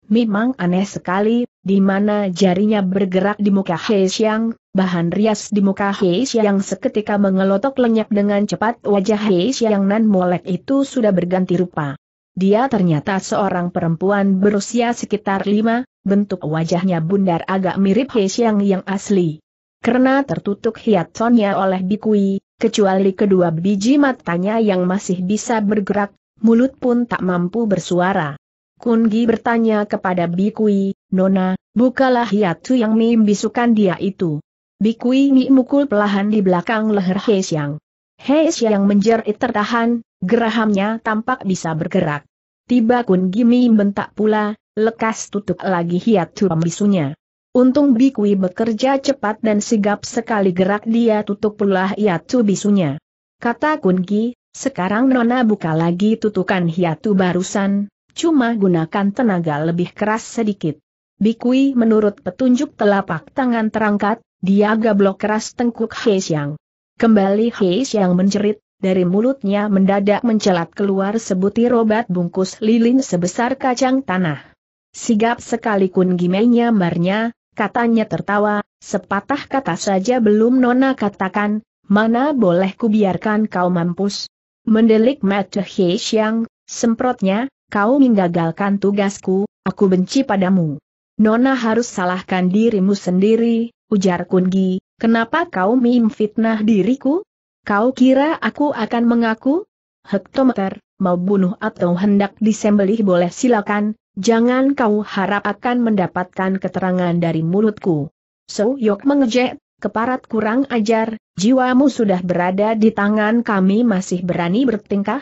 Memang aneh sekali, di mana jarinya bergerak di muka Hei Xiang, bahan rias di muka Hei Xiang seketika mengelotok lenyap dengan cepat wajah Hei Xiang nan molek itu sudah berganti rupa. Dia ternyata seorang perempuan berusia sekitar lima, bentuk wajahnya bundar agak mirip Hei Xiang yang asli. Karena tertutup hiatsonnya oleh bikui, kecuali kedua biji matanya yang masih bisa bergerak, mulut pun tak mampu bersuara. Kungi bertanya kepada Bikui, Nona, bukalah Yatu yang mim bisukan dia itu. Bikui Mi mukul pelahan di belakang leher He Xiang. He Xiang menjerit tertahan, gerahamnya tampak bisa bergerak. Tiba Kungi Mi bentak pula, lekas tutup lagi hiatu pembisunya. Untung Bikui bekerja cepat dan sigap sekali gerak dia tutup pula hiatu bisunya. Kata Kungi, sekarang Nona buka lagi tutukan hiatu barusan, Cuma gunakan tenaga lebih keras sedikit. Bikui menurut petunjuk telapak tangan terangkat, dia gablok keras tengkuk Hei Xiang. Kembali Hei Xiang menjerit, dari mulutnya mendadak mencelat keluar sebutir obat bungkus lilin sebesar kacang tanah. Sigap sekali kun gimenya marnya, katanya tertawa, sepatah kata saja belum nona katakan, mana boleh kubiarkan kau mampus. Mendelik mata Hei Xiang, semprotnya, kau menggagalkan tugasku, aku benci padamu. Nona harus salahkan dirimu sendiri, ujar Kungi, kenapa kau memfitnah diriku? Kau kira aku akan mengaku? Hektometer, mau bunuh atau hendak disembelih boleh silakan, jangan kau harap akan mendapatkan keterangan dari mulutku. So Yok mengejek, keparat kurang ajar, jiwamu sudah berada di tangan kami masih berani bertingkah?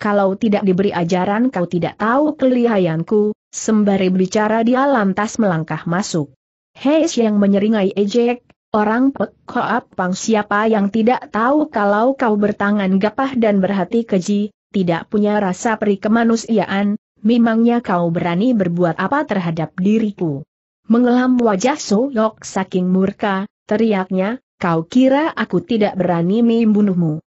kalau tidak diberi ajaran kau tidak tahu kelihayanku, sembari bicara dia lantas melangkah masuk. Heis yang menyeringai ejek, orang pek pang siapa yang tidak tahu kalau kau bertangan gapah dan berhati keji, tidak punya rasa peri kemanusiaan, memangnya kau berani berbuat apa terhadap diriku. Mengelam wajah Soyok saking murka, teriaknya, kau kira aku tidak berani membunuhmu.